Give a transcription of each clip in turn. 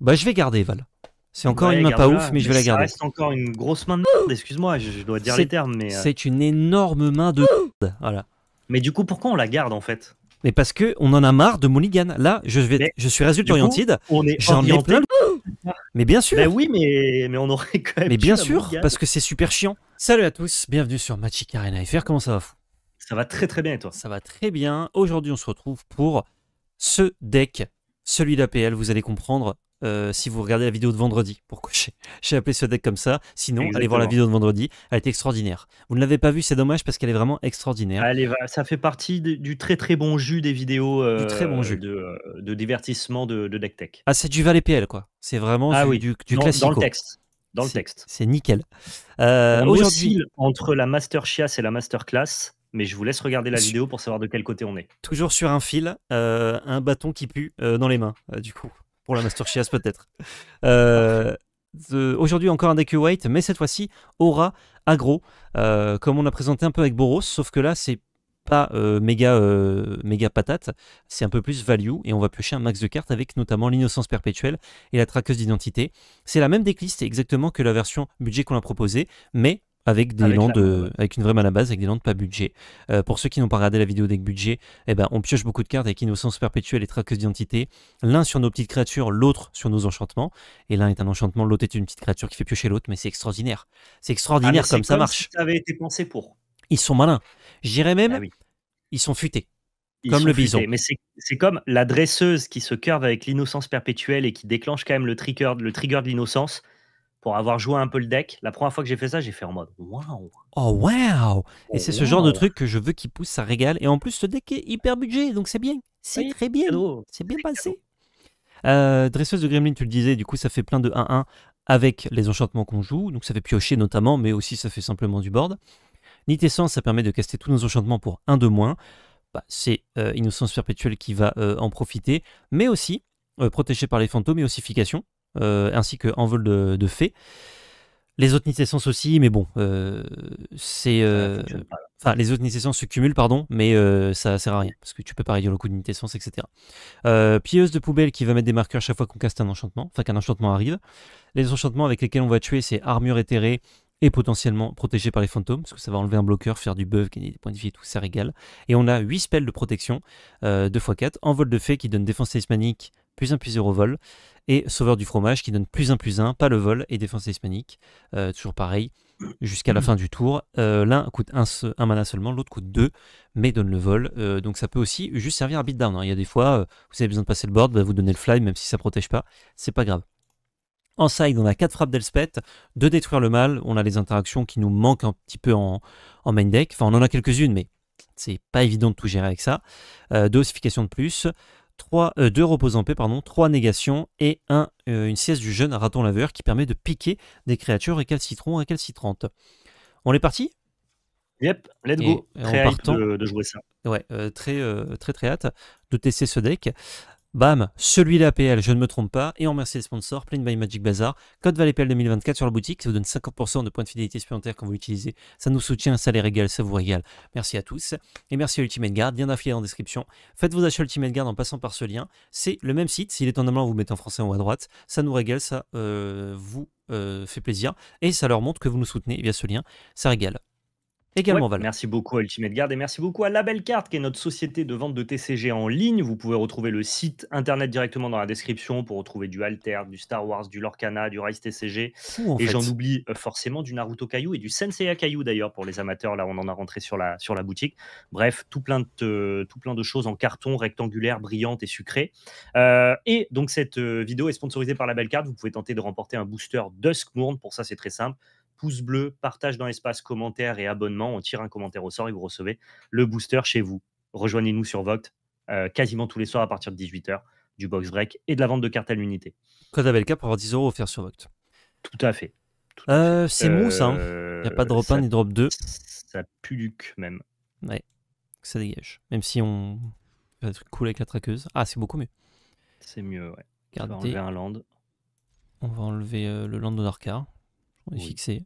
Bah, je vais garder Val. C'est encore une main pas ouf, mais, je vais la garder. C'est encore une grosse main de excuse-moi, je, dois dire les termes. mais... Euh. C'est une énorme main de merde, voilà. Mais du coup, pourquoi on la garde en fait Mais parce que on en a marre de Mulligan. Là, je, vais, je suis résulte orienté. J'en ai plein. Mais bien sûr. Bah oui, mais, mais on aurait quand même. Mais bien sûr, parce que c'est super chiant. Salut à tous, bienvenue sur Magic Arena FR. Comment ça va, Ça va très très bien et toi Ça va très bien. Aujourd'hui, on se retrouve pour ce deck, celui d'APL. Vous allez comprendre euh, si vous regardez la vidéo de vendredi. Pourquoi j'ai appelé ce deck comme ça Sinon, allez voir la vidéo de vendredi. Elle est extraordinaire. Vous ne l'avez pas vue, c'est dommage parce qu'elle est vraiment extraordinaire. Ah, ça fait partie du très très bon jus des vidéos euh, très bon jus. De, euh, divertissement de, de, deck tech. Ah, c'est du Valet PL quoi. C'est vraiment ah du, oui. dans, le texte. Dans le texte. C'est nickel. Aujourd'hui, entre la Master Chias et la Master Class mais je vous laisse regarder la vidéo pour savoir de quel côté on est. Toujours sur un fil, un bâton qui pue dans les mains, du coup pour la Master Chias peut-être. Euh, aujourd'hui encore un deck white, mais cette fois-ci aura aggro, euh, comme on a présenté un peu avec Boros, sauf que là c'est pas euh, méga, méga patate, c'est un peu plus value et on va piocher un max de cartes avec notamment l'innocence perpétuelle et la traqueuse d'identité. C'est la même decklist exactement que la version budget qu'on a proposée, mais avec des avec avec une vraie mana base, avec des landes pas budget. Euh, pour ceux qui n'ont pas regardé la vidéo des budget, eh ben, on pioche beaucoup de cartes avec Innocence Perpétuelle et Traqueuse d'identité, l'un sur nos petites créatures, l'autre sur nos enchantements, et l'un est un enchantement, l'autre est une petite créature qui fait piocher l'autre, mais c'est extraordinaire. C'est ah, extraordinaire comme, ça marche. ça avait été pensé pour. Ils sont malins. J'irais même, ah ils sont futés. comme le bison. Mais c'est comme la dresseuse qui se curve avec l'innocence perpétuelle et qui déclenche quand même le trigger, le trigger de l'innocence pour avoir joué un peu le deck. La première fois que j'ai fait ça, j'ai fait en mode waouh. Oh wow. Et c'est ce oh, genre de truc que je veux qu'il pousse, ça régale. Et en plus, ce deck est hyper budget, donc c'est bien. C'est très bien. C'est bien passé. Euh, dresseuse de Gremlin, tu le disais, du coup, ça fait plein de 1-1 avec les enchantements qu'on joue. Donc ça fait piocher notamment, mais aussi ça fait simplement du board. Nitessence, ça permet de caster tous nos enchantements pour un de moins. Bah, c'est euh, Innocence Perpétuelle qui va euh, en profiter. Mais aussi, protégé par les fantômes et ossification euh, ainsi que Envol de, Fées. Les autres d'essence aussi, mais bon, euh, c'est. Euh, enfin, les autres d'essence se cumulent, pardon, mais ça sert à rien, parce que tu peux pas réduire le coût d'une d'essence etc. pieuse de poubelle qui va mettre des marqueurs chaque fois qu'on caste un enchantement, enfin qu'un enchantement arrive. Les enchantements avec lesquels on va tuer, c'est armure éthérée et potentiellement protégée par les fantômes, parce que ça va enlever un bloqueur, faire du buff, gagner des points de vie et tout, ça régale. Et on a 8 spells de protection, 2x4, envol de fée qui donne défense talismanique, plus 1 plus 0 vol, et Sauveur du fromage qui donne plus 1 plus 1, pas le vol, et Défense hispanique, euh, toujours pareil, jusqu'à la fin du tour. Euh, l'un coûte un, mana seulement, l'autre coûte 2, mais donne le vol. Euh, donc ça peut aussi juste servir à beatdown. Hein. Il y a des fois, vous avez besoin de passer le board, bah vous donnez le fly, même si ça protège pas, c'est pas grave. En side, on a 4 frappes d'Elspeth, de détruire le mal, on a les interactions qui nous manquent un petit peu en, main deck. Enfin, on en a quelques-unes, mais c'est pas évident de tout gérer avec ça. Euh, deux de plus. 3, 2 repos en paix, pardon, 3 négations et un, euh, une sieste du jeune raton laveur qui permet de piquer des créatures récalcitrons récalcitrantes. On est parti Yep, let's go. Euh, très hâte de, jouer ça. Ouais, euh, très, très très hâte de tester ce deck. Bam, celui-là PL, je ne me trompe pas. Et on remercie les sponsors, Plain by Magic Bazaar, code PL 2024 sur la boutique, ça vous donne 50% de points de fidélité supplémentaires quand vous l'utilisez. Ça nous soutient, ça les régale, ça vous régale. Merci à tous. Et merci à Ultimate Guard, lien d'affilié en description. Faites vos achats Ultimate Guard en passant par ce lien. C'est le même site, s'il est en allemand, vous mettez en français en haut à droite. Ça nous régale, ça euh, vous euh, fait plaisir. Et ça leur montre que vous nous soutenez via ce lien, ça régale également, Val. Merci beaucoup à Ultimate Guard et merci beaucoup à Carte qui est notre société de vente de TCG en ligne. Vous pouvez retrouver le site internet directement dans la description pour retrouver du Alter, du Star Wars, du Lorcana, du Rise TCG. et j'en oublie euh, forcément du Naruto Caillou et du Sensei Caillou d'ailleurs pour les amateurs. Là, on en a rentré sur la, sur la boutique. Bref, tout plein, de, tout plein de choses en carton, rectangulaire, brillante et sucrée. Euh, et donc, cette euh, vidéo est sponsorisée par Carte, Vous pouvez tenter de remporter un booster moon Pour ça, c'est très simple pouce bleu, partage dans l'espace commentaire et abonnement. On tire un commentaire au sort et vous recevez le booster chez vous. Rejoignez-nous sur Voct euh, quasiment tous les soirs à partir de 18h du box break et de la vente de cartes à l'unité. le cas pour avoir 10 euros offert sur Voct. Tout à fait. Euh, c'est mou ça. Il a pas de drop 1 ni drop 2. Ça cul même. Ouais. Ça dégage. Même si on va être cool avec la traqueuse. Ah, c'est beaucoup mieux. C'est mieux, ouais. On va enlever un land. On va enlever euh, le land de fixé.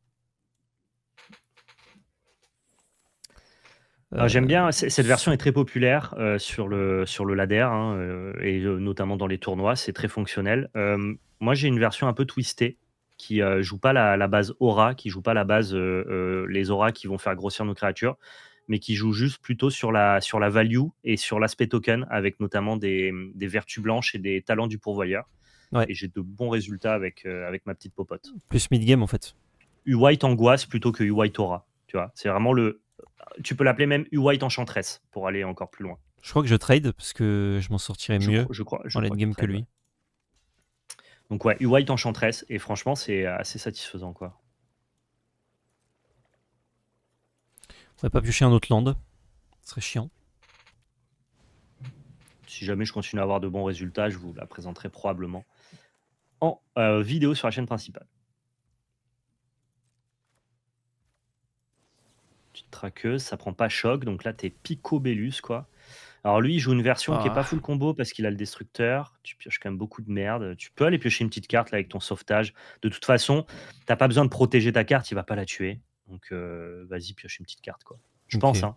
Ah, j'aime euh, bien, cette version est très populaire euh, sur, le, sur le ladder hein, euh, et notamment dans les tournois, c'est très fonctionnel. moi j'ai une version un peu twistée qui joue pas la, base aura, qui joue pas la base les auras qui vont faire grossir nos créatures, mais qui joue juste plutôt sur la, sur la value et sur l'aspect token avec notamment des vertus blanches et des talents du pourvoyeur et j'ai de bons résultats avec, euh, avec ma petite popote. Plus mid-game en fait. U-White angoisse plutôt que U-White aura. Tu vois, c'est vraiment le. Tu peux l'appeler même U-White enchantress pour aller encore plus loin. Je crois que je trade parce que je m'en sortirais mieux je crois, game que, lui. Donc ouais, U-White enchantress et franchement c'est assez satisfaisant quoi. On va pas piocher un autre land, ce serait chiant. Si jamais je continue à avoir de bons résultats, je vous la présenterai probablement en euh, vidéo sur la chaîne principale. Petite traqueuse, ça prend pas choc, donc là t'es Picobellus quoi. Alors lui, il joue une version qui est pas ah. full combo parce qu'il a le destructeur. Tu pioches quand même beaucoup de merde. Tu peux aller piocher une petite carte là avec ton sauvetage. De toute façon, t'as pas besoin de protéger ta carte, il va pas la tuer. Donc euh, vas-y, pioche une petite carte quoi. Je pense. Hein.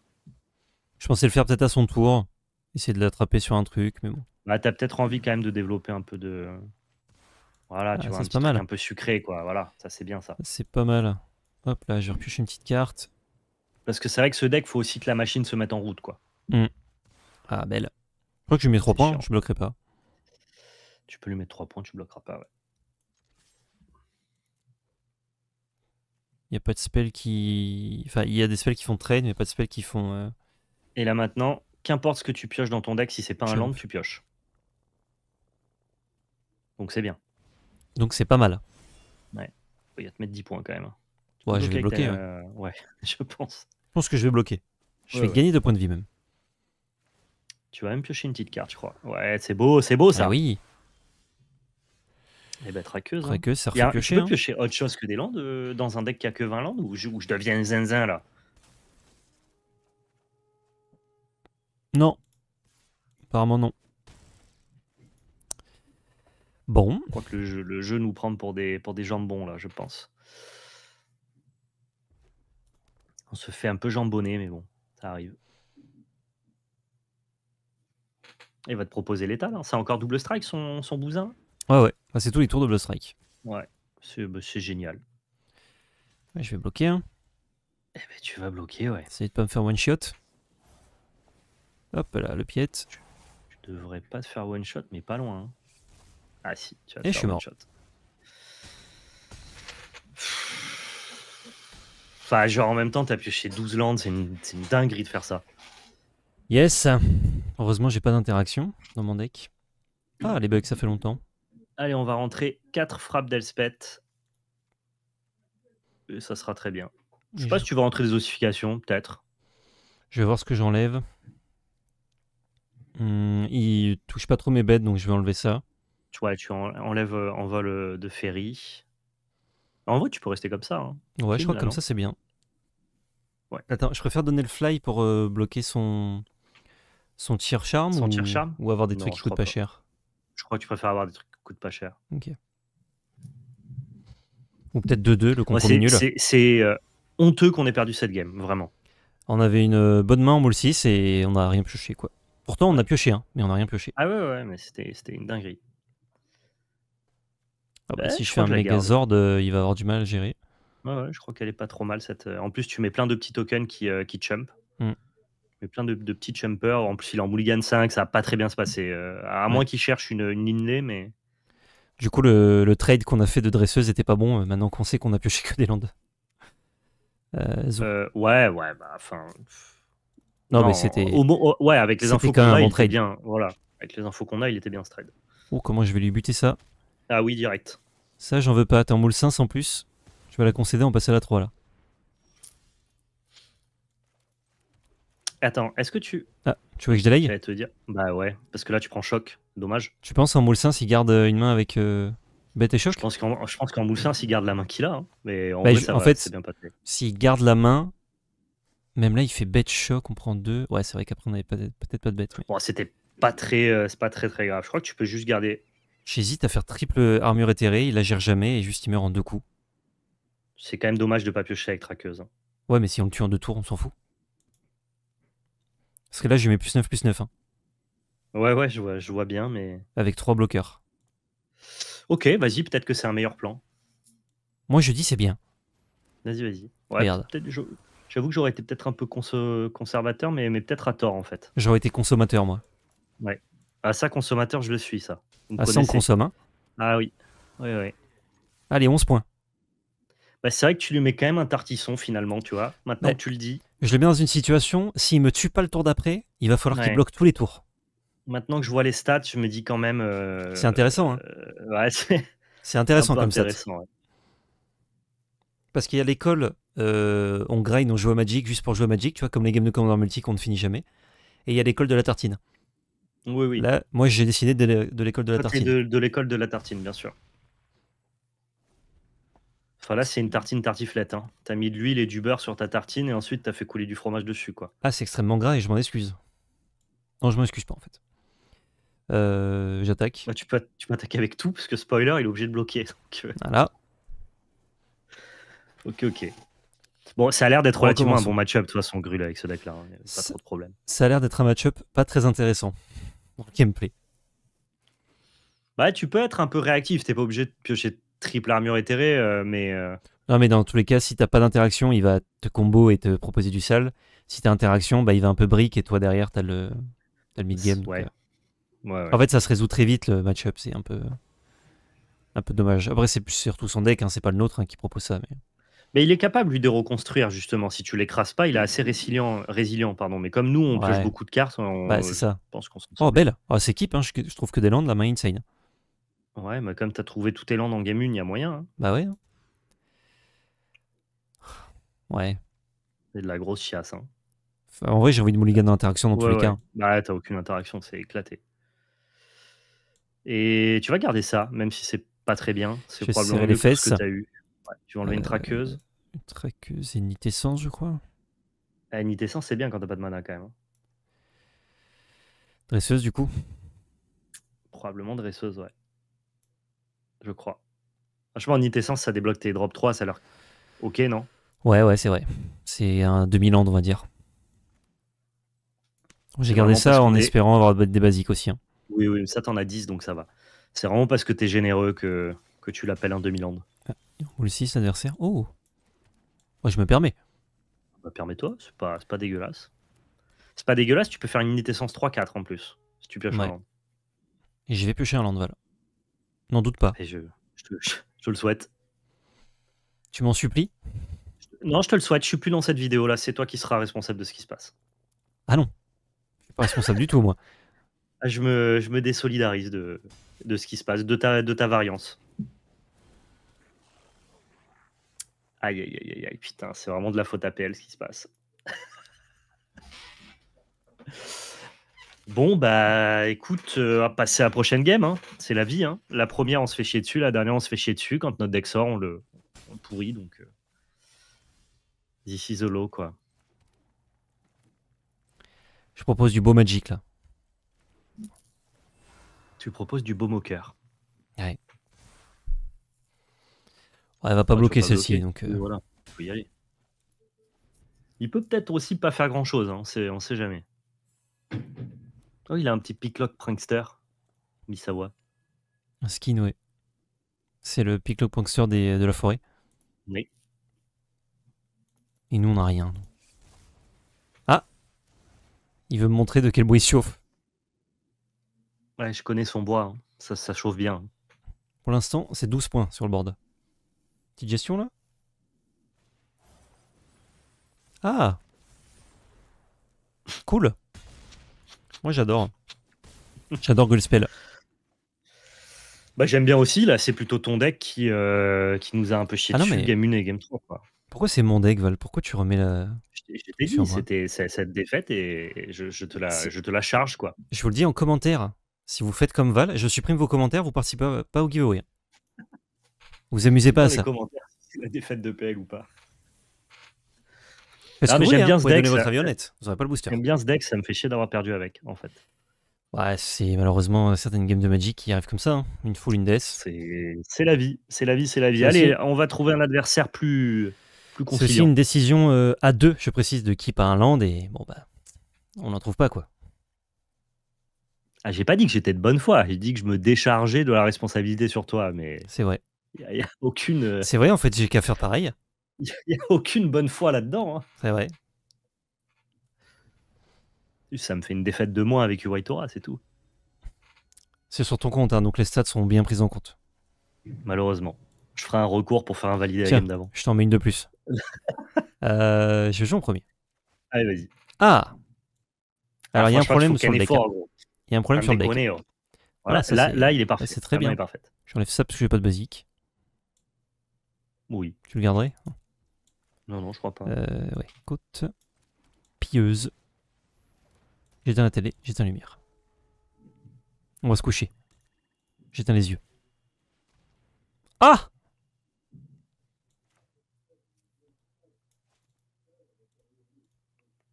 Je pensais le faire peut-être à son tour, essayer de l'attraper sur un truc, mais bon. Bah, t'as peut-être envie quand même de développer un peu de, voilà, tu ah, vois, c'est un, petit pas mal. un peu sucré, quoi. Voilà, ça c'est bien ça. C'est pas mal. Hop là, je repioche une petite carte. Parce que c'est vrai que ce deck, faut aussi que la machine se mette en route, quoi. Mmh. Ah, belle. Je crois que je lui mets 3 points, je bloquerai pas. Tu peux lui mettre 3 points, tu bloqueras pas, ouais. Il n'y a pas de spell qui. Enfin, il y a des spells qui font trade, mais pas de spells qui font. Euh, Et là maintenant, qu'importe ce que tu pioches dans ton deck, si c'est pas un land, tu pioches. Donc c'est bien. Donc c'est pas mal. Ouais. Il va te mettre 10 points quand même. Hein. Ouais, je vais bloquer. Ouais. Euh, je pense. Je pense que je vais bloquer. Je vais gagner 2 points de vie même. Tu vas même piocher une petite carte, je crois. Ouais, c'est beau, c'est beau ça. Ah oui. Eh bah traqueuse. Hein. Traqueuse, ça refait piocher. Tu peux hein. piocher autre chose que des landes euh, dans un deck qui a que 20 landes ou je, ou je deviens zinzin là Non. Apparemment non. Bon. Je crois que le jeu, nous prend pour des, pour des jambons, là, je pense. On se fait un peu jambonner, mais bon, ça arrive. Il va te proposer l'état, là. Hein. C'est encore double strike, son, son bousin Ouais, ouais. Bah, c'est tous les tours double strike. Ouais, c'est bah, génial. je vais bloquer. Hein. Eh ben, tu vas bloquer, ouais. Essaye de pas me faire one shot. Hop là, le piète. Tu devrais pas te faire one shot, mais pas loin. Hein. Ah si, tu Et je suis mort. Enfin, genre en même temps, t'as pioché 12 landes, c'est une, dinguerie de faire ça. Yes. Heureusement, j'ai pas d'interaction dans mon deck. Ah, les bugs, ça fait longtemps. Allez, on va rentrer 4 frappes d'Elspeth. Et ça sera très bien. Je sais pas si tu vas rentrer des ossifications, peut-être. Je vais voir ce que j'enlève. Hmm, il touche pas trop mes bêtes, donc je vais enlever ça. Tu vois, tu enlèves euh, en vol euh, de ferry. En vrai, tu peux rester comme ça. Hein. Ouais, je crois que comme ça c'est bien. Attends, je préfère donner le fly pour euh, bloquer son son tir charme ou... avoir des trucs qui coûtent pas, cher. Je crois que tu préfères avoir des trucs qui coûtent pas cher. ok Ou peut-être 2-2 le compromis c'est- C'est honteux qu'on ait perdu cette game, vraiment. On avait une bonne main en moule 6 et on n'a rien pioché quoi. Pourtant on a pioché hein, mais on n'a rien pioché. Ah ouais, ouais, mais c'était une dinguerie. Ah bah, si je, fais un Megazord, euh, il va avoir du mal à gérer. Ouais, je crois qu'elle est pas trop mal cette. Euh, en plus, tu mets plein de petits tokens qui, euh, qui chump. Mm. Mais plein de, petits jumpers. En plus, il est en Mulligan 5, ça a pas très bien se passer. à moins qu'il cherche une, une mais. Du coup, le, le trade qu'on a fait de dresseuse était pas bon, maintenant qu'on sait qu'on a pioché que des landes. ouais, ouais, bah, enfin. Non, mais c'était. ouais, avec les infos qu'on a, il était bien. Voilà. Avec les infos qu'on a, il était bien ce trade. Oh, comment je vais lui buter ça Ah oui, direct. Ça, j'en veux pas. T'es en moule 5 en plus. Je vais la concéder, on passe à la 3 là. Attends, est-ce que tu. Ah, tu veux que je délaye te dire. Bah ouais, parce que là tu prends choc, dommage. Tu penses en moule 5 s'il garde euh, une main avec euh, bête et choc Je pense qu'en moule 5 s'il garde la main qu'il a, hein. mais en, bah, vrai, ça en fait, S'il garde la main, même là il fait bête choc, on prend deux. Ouais, c'est vrai qu'après on avait peut-être pas de bête. Bon, c'était pas très, euh, c'est pas très très grave. Je crois que tu peux juste garder J'hésite à faire triple armure éthérée, il la gère jamais et juste il meurt en deux coups. C'est quand même dommage de pas piocher avec traqueuse. Hein. Ouais, mais si on le tue en deux tours, on s'en fout. Parce que là, je mets plus 9, plus 9. Hein. Ouais, ouais, je vois, je vois bien, mais. avec trois bloqueurs. Ok, vas-y, peut-être que c'est un meilleur plan. Moi, je dis c'est bien. Vas-y, vas-y. J'avoue que j'aurais été peut-être un peu conservateur, mais, mais peut-être à tort en fait. J'aurais été consommateur, moi. Ouais. À ça, consommateur, je le suis, ça. À ça, on consomme, hein. Ah oui. Oui, oui. Allez, 11 points. Bah, c'est vrai que tu lui mets quand même un tartisson, finalement, tu vois. Maintenant tu le dis. Je le mets dans une situation, s'il me tue pas le tour d'après, il va falloir qu'il bloque tous les tours. Maintenant que je vois les stats, je me dis quand même. Euh, c'est intéressant, hein euh, c'est... intéressant comme ça. Parce qu'il y a l'école, euh, on grind, on joue à Magic juste pour jouer à Magic, tu vois, comme les games de Commander multi qu'on ne finit jamais. Et il y a l'école de la tartine. Oui, oui. Là, moi, j'ai décidé de l'école de la tartine. De, l'école de la tartine, bien sûr. Enfin, là, c'est une tartine tartiflette. Hein. T'as mis de l'huile et du beurre sur ta tartine et ensuite t'as fait couler du fromage dessus, quoi. Ah, c'est extrêmement gras et je m'en excuse. Non, je m'en excuse pas, en fait. Euh, j'attaque. Bah, tu peux tu avec tout parce que spoiler, il est obligé de bloquer. Euh. Voilà. ok, ok. Bon, ça a l'air d'être relativement un bon match-up, de son façon, Grul, avec ce deck-là. Hein. Pas trop de problème. Ça a l'air d'être un match-up pas très intéressant gameplay. Bah, tu peux être un peu réactif, t'es pas obligé de piocher triple armure éthérée, euh, mais. Euh, non, mais dans tous les cas, si t'as pas d'interaction, il va te combo et te proposer du sale. Si t'as interaction, bah, il va un peu brique et toi derrière, t'as le, as le mid-game. Euh, ouais. En fait, ça se résout très vite le match-up, c'est un peu, un peu dommage. Après, c'est surtout son deck, hein, c'est pas le nôtre hein, qui propose ça. Mais... Mais il est capable, lui, de reconstruire, justement. Si tu l'écrases pas, il est assez résilient, résilient pardon. Mais comme nous, on pioche beaucoup de cartes, on bah, c'est ça. pense qu'on Oh, belle oh, C'est équipe, hein. je, trouve que des landes, la main insane. Ouais, mais comme tu as trouvé tout tes landes en game 1, il y a moyen. Hein. Bah ouais. Hein. Ouais. C'est de la grosse chiasse. Hein. en vrai, j'ai envie de mouligan dans l'interaction dans tous les cas. Bah, t'as aucune interaction, c'est éclaté. Et tu vas garder ça, même si c'est pas très bien. C'est probablement les fesses. que t'as eu tu vas enlever une euh, traqueuse. Une traqueuse et une je crois. Ah, une c'est bien quand t'as pas de mana quand même. Hein. Dresseuse, du coup Probablement dresseuse, ouais. Je crois. Franchement, une nit ça débloque tes drop 3, ça l'air Ok, non Ouais, ouais, c'est vrai. C'est un demi-land, on va dire. J'ai gardé ça en espérant avoir des basiques aussi. Hein. Oui, oui, ça t'en a 10, donc ça va. C'est vraiment parce que t'es généreux que, que tu l'appelles un demi-land. Ou le 6 adversaire. Oh moi Je me permets. Ah bah, permets-toi, c'est pas, pas dégueulasse. C'est pas dégueulasse, tu peux faire une unité essence 3-4 en plus. Si tu pioches Et je vais piocher un landval N'en doute pas. Et je, je, te, je, le souhaite. Tu m'en supplies Non, je te le souhaite. Je suis plus dans cette vidéo là. C'est toi qui seras responsable de ce qui se passe. Ah non, je suis pas responsable du tout moi. Ah, je me, je me désolidarise de, de ce qui se passe, de ta, de ta variance. Aïe, aïe, aïe, aïe, putain, c'est vraiment de la faute à PL ce qui se passe. Bon, bah écoute, on euh, à passer à la prochaine game. Hein. C'est la vie. Hein. La première, on se fait chier dessus. La dernière, on se fait chier dessus. Quand notre deck sort, on le, pourrit. Donc, euh... this quoi. Je propose du beau Magic, là. Tu proposes du beau moqueur. Ouais elle va pas bloquer celle-ci, donc. Il peut peut-être aussi pas faire grand-chose, hein. on, sait, sait jamais. Oh, il a un petit picklock prankster, Misawa. Un skin, oui. C'est le picklock prankster de la forêt. Oui. Et nous, on n'a rien. Ah Il veut me montrer de quel bois il chauffe. Ouais, je connais son bois. Hein. Ça, ça chauffe bien. Pour l'instant, c'est 12 points sur le board. Petite gestion là Ah Cool Moi j'adore. J'adore Spell. Bah, j'aime bien aussi, là, c'est plutôt ton deck qui, euh, qui nous a un peu chié ah Game 1 et Game 3. Quoi. Pourquoi c'est mon deck, Val Pourquoi tu remets la. J'étais dit, c'était cette défaite et je, te la, je te la charge, quoi. Je vous le dis en commentaire. Si vous faites comme Val, je supprime vos commentaires, vous participez pas au giveaway. Vous amusez pas à ça. commentaires si la défaite de PL ou pas. Parce que j'aime hein, bien ce deck. votre avionnette. Vous pas le booster. J'aime bien ce deck, ça me fait chier d'avoir perdu avec, en fait. Ouais, c'est malheureusement euh, certaines games de Magic qui arrivent comme ça, hein. une full, une death. C'est la vie, c'est la vie, c'est la vie. Allez, on va trouver un adversaire plus, plus C'est aussi une décision euh, à deux, je précise, de qui par un land, et bon, bah, on n'en trouve pas, quoi. Ah, j'ai pas dit que j'étais de bonne foi, j'ai dit que je me déchargeais de la responsabilité sur toi, mais. C'est vrai. Euh, c'est vrai, en fait, j'ai qu'à faire pareil. Il n'y a, aucune bonne foi là-dedans. Hein. C'est vrai. Ça me fait une défaite de moins avec Uwaitora c'est tout. C'est sur ton compte, hein, donc les stats sont bien prises en compte. Malheureusement. Je ferai un recours pour faire invalider la game d'avant. Je t'en mets une de plus. euh, je joue en premier. Allez, vas-y. Ah, ah Alors, il y a un problème sur le deck. Hein. Il y a un problème sur le deck. Voilà, là, là, il est parfait. C'est très bien. J'enlève ça parce que j'ai pas de basique. Oui. Tu le garderais hein Non, non, je crois pas. Euh, ouais, côte pieuse. J'éteins la télé, j'éteins la lumière. On va se coucher. J'éteins les yeux. Ah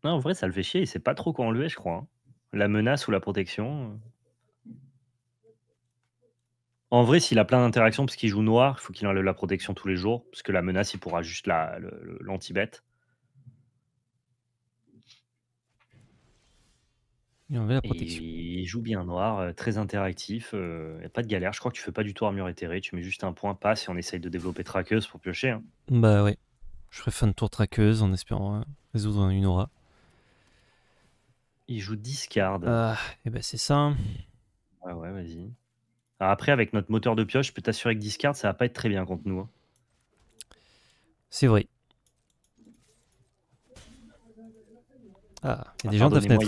Non, en vrai, ça le fait chier. Il sait pas trop quoi enlever, je crois. Hein. La menace ou la protection. Euh. En vrai, s'il a plein d'interactions, parce qu'il joue noir, il faut qu'il enlève la protection tous les jours, parce que la menace, il pourra juste l'anti-bet. la il joue bien noir, euh, très interactif, Il euh, n'y a pas de galère. Je crois que tu fais pas du tout armure éthérée, tu mets juste un point, passe et on essaye de développer traqueuse pour piocher. Hein. Bah oui, je ferai fin de tour traqueuse en espérant euh, résoudre une aura. Il joue 10 cards. Ah, et eh ben c'est ça. Ouais, ah ouais, vas-y après, avec notre moteur de pioche, je peux t'assurer que discard, ça va pas être très bien contre nous. Hein. C'est vrai. Ah, il y a des gens de fenêtre.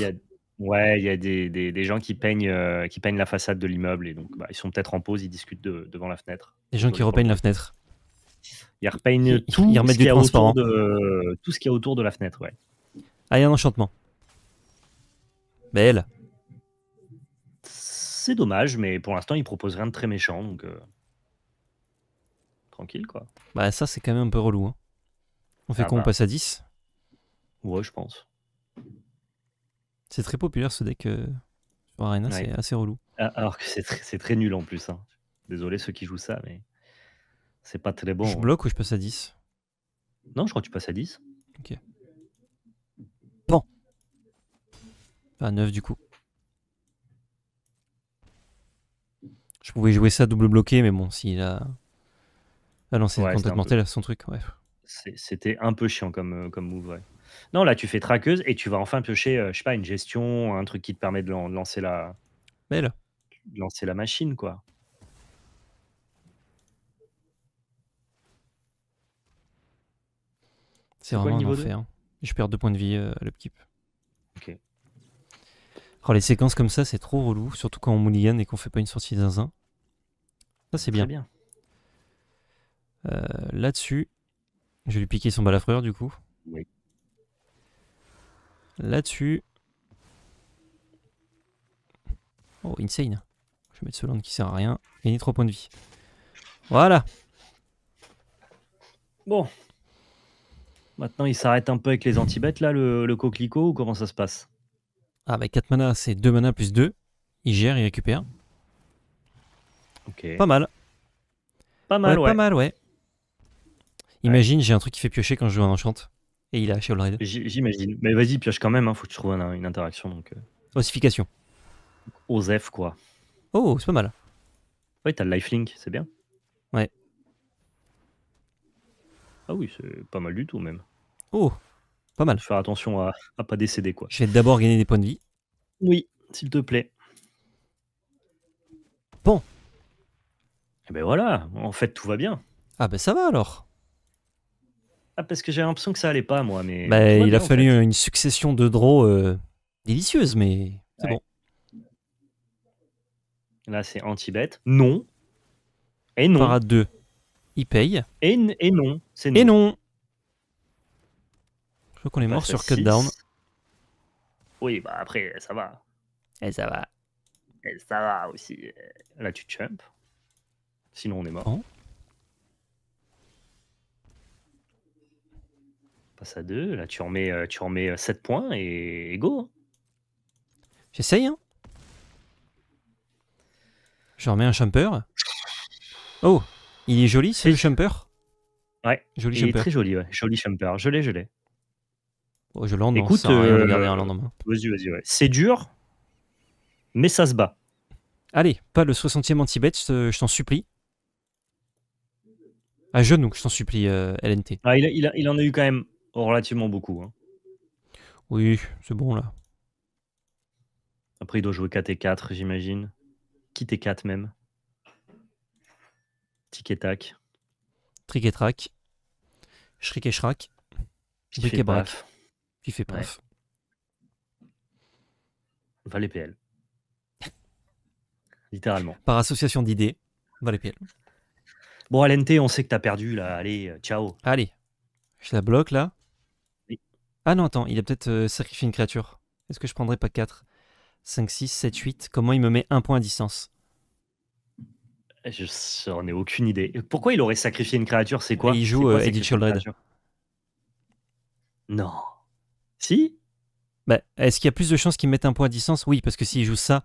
Ouais, il y a des, des, des gens qui peignent, euh, qui peignent la façade de l'immeuble et donc bah, ils sont peut-être en pause, ils discutent devant la fenêtre. Des gens qui repeignent la fenêtre. Ils repeignent tout, ce du de, tout ce qu'il y a autour de la fenêtre, ouais. Ah, il y a un enchantement. Belle. Bah, c'est dommage, mais pour l'instant, il propose rien de très méchant, donc euh, tranquille quoi. Bah ça, c'est quand même un peu relou. Hein. On fait qu'on ah quoi On bah. passe à 10 Ouais, je pense. C'est très populaire ce deck euh, Arena, c'est assez relou. Ah, alors que c'est très, nul en plus. Hein. Désolé ceux qui jouent ça, mais c'est pas très bon. Je hein. bloque ou je passe à 10 Non, je crois que tu passes à 10. Ok. Bon. À 9 du coup. Je pouvais jouer ça double bloqué, mais bon, s'il a, a lancé complètement peu... son truc, C'était un peu chiant comme, euh, comme move, Non, là, tu fais traqueuse et tu vas enfin piocher, euh, je sais pas, une gestion, un truc qui te permet de, lancer la. lancer la machine, quoi. C'est vraiment un enfer. Hein. Je perds deux points de vie euh, à l'upkeep. Ok les séquences comme ça, c'est trop relou, surtout quand on mouligane et qu'on fait pas une sortie zinzin. Ça, c'est bien. bien. Euh, là-dessus, je vais lui piquer son balafreur du coup. Là-dessus. Oh, insane. Je vais mettre ce land qui sert à rien. Et 3 points de vie. Voilà. Bon. Maintenant, il s'arrête un peu avec les anti-bêtes, là, le, le coquelicot, ou comment ça se passe ah bah 4 mana c'est 2 mana plus 2. Il gère, il récupère. Ok. Pas mal. Pas mal, ouais. Pas mal, ouais. Imagine, j'ai un truc qui fait piocher quand je joue un enchant. Et il a chez J'imagine. Mais vas-y, pioche quand même, hein, faut que tu trouves une, interaction. Donc, euh. Ossification. Osef, quoi. Oh, c'est pas mal. Ouais, t'as le lifelink, c'est bien. Ouais. Ah oui, c'est pas mal du tout, même. Oh, pas mal. Faire attention à, pas décéder, quoi. Je vais d'abord gagner des points de vie. Oui, s'il te plaît. Bon. Et eh ben voilà, en fait, tout va bien. Ah ben ça va alors. Ah, parce que j'ai l'impression que ça allait pas, moi, mais... Ben, il a fallu euh, une succession de draws euh, délicieuses, mais c'est bon. Là, c'est anti-bête. Non. Et non. Parade 2. Il paye. Et, et non. C'est non. Et non. Je crois qu'on est mort sur cut-down. Oui, bah après, ça va. Et ça va. Et ça va aussi. Là, tu jump. Sinon, on est mort. Passe à deux. Là, tu remets, euh, tu remets 7 euh, points et, go. Hein. J'essaye. Hein. Je remets un chumper. Oh, il est joli, c'est le chumper. Ouais, joli il est très joli, ouais. Joli jumper. Je l'ai, je l'ai. Oh, je l'en hein, Écoute, euh, Vas-y, vas-y, C'est dur, mais ça se bat. Allez, pas le 60e anti-bet, je t'en supplie. À genoux, je t'en supplie, euh, LNT. Ah, il, en a eu quand même relativement beaucoup. Hein. Oui, c'est bon là. Après, il doit jouer 4 et 4, j'imagine. Quitte et 4 même. Tic et tac. tric et trac. Shriek et shrac. et brac qui fait preuve. Ouais. Valet PL. Littéralement. Par association d'idées, Valet PL. Bon, LNT, on sait que t'as perdu là. Allez, euh, ciao. Allez. Je la bloque là. Ah non, attends, il a peut-être euh, sacrifié une créature. Est-ce que je prendrais pas 4 5, 6, 7, 8. Comment il me met un point à distance Je n'en ai aucune idée. Pourquoi il aurait sacrifié une créature C'est quoi Il joue quoi, euh, Childred. Non. Si bah, Est-ce qu'il y a plus de chances qu'il mette un point à distance Oui, parce que s'il joue ça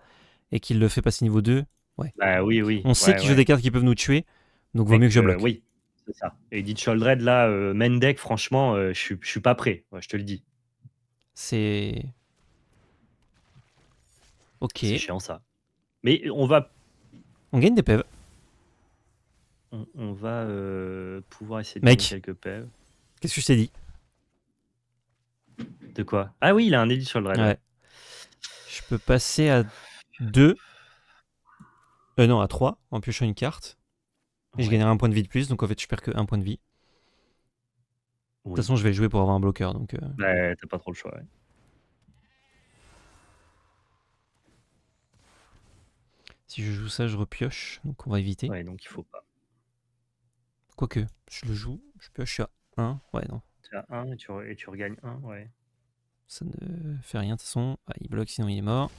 et qu'il le fait passer niveau 2, ouais. Bah oui, oui. On sait qu'il joue des cartes qui peuvent nous tuer, donc vaut mieux que, je bloque. oui, c'est ça. Et dit Choldred, là, main euh, Mendek, franchement, euh, je suis pas prêt, je te le dis. C'est. Ok. C'est chiant ça. Mais on va. On gagne des PEV. On, va euh, pouvoir essayer de quelques PEV. Qu'est-ce que je t'ai dit de quoi Ah oui, il a un élite sur le drain Je peux passer à 2. Euh, non, à 3 en piochant une carte. Et je gagnerai un point de vie de plus, donc en fait, je perds que un point de vie. De toute façon, je vais jouer pour avoir un bloqueur. Donc, euh. t'as pas trop le choix. Si je joue ça, je repioche, donc on va éviter. Ouais, donc il faut pas. Quoique, je le joue, je pioche, à 1. Ouais, non. Tu as 1 et tu, et tu regagnes 1, ouais. Ça ne fait rien de toute façon. Ah, il bloque sinon il est mort.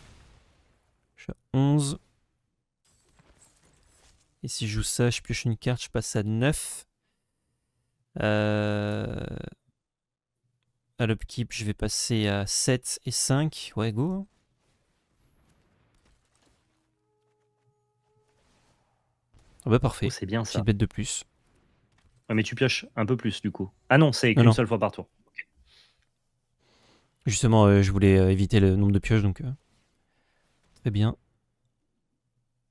Je suis à 11. Et si je joue ça, je pioche une carte, je passe à 9. Euh, à l'upkeep, je vais passer à 7 et 5. Ouais, go. Hein. Ah bah parfait. Oh, c'est bien ça. Petite bête de plus. Ouais, mais tu pioches un peu plus du coup. Ah non, c'est ah qu'une seule fois par tour. Justement, euh, je voulais euh, éviter le nombre de pioches, donc très euh. eh bien.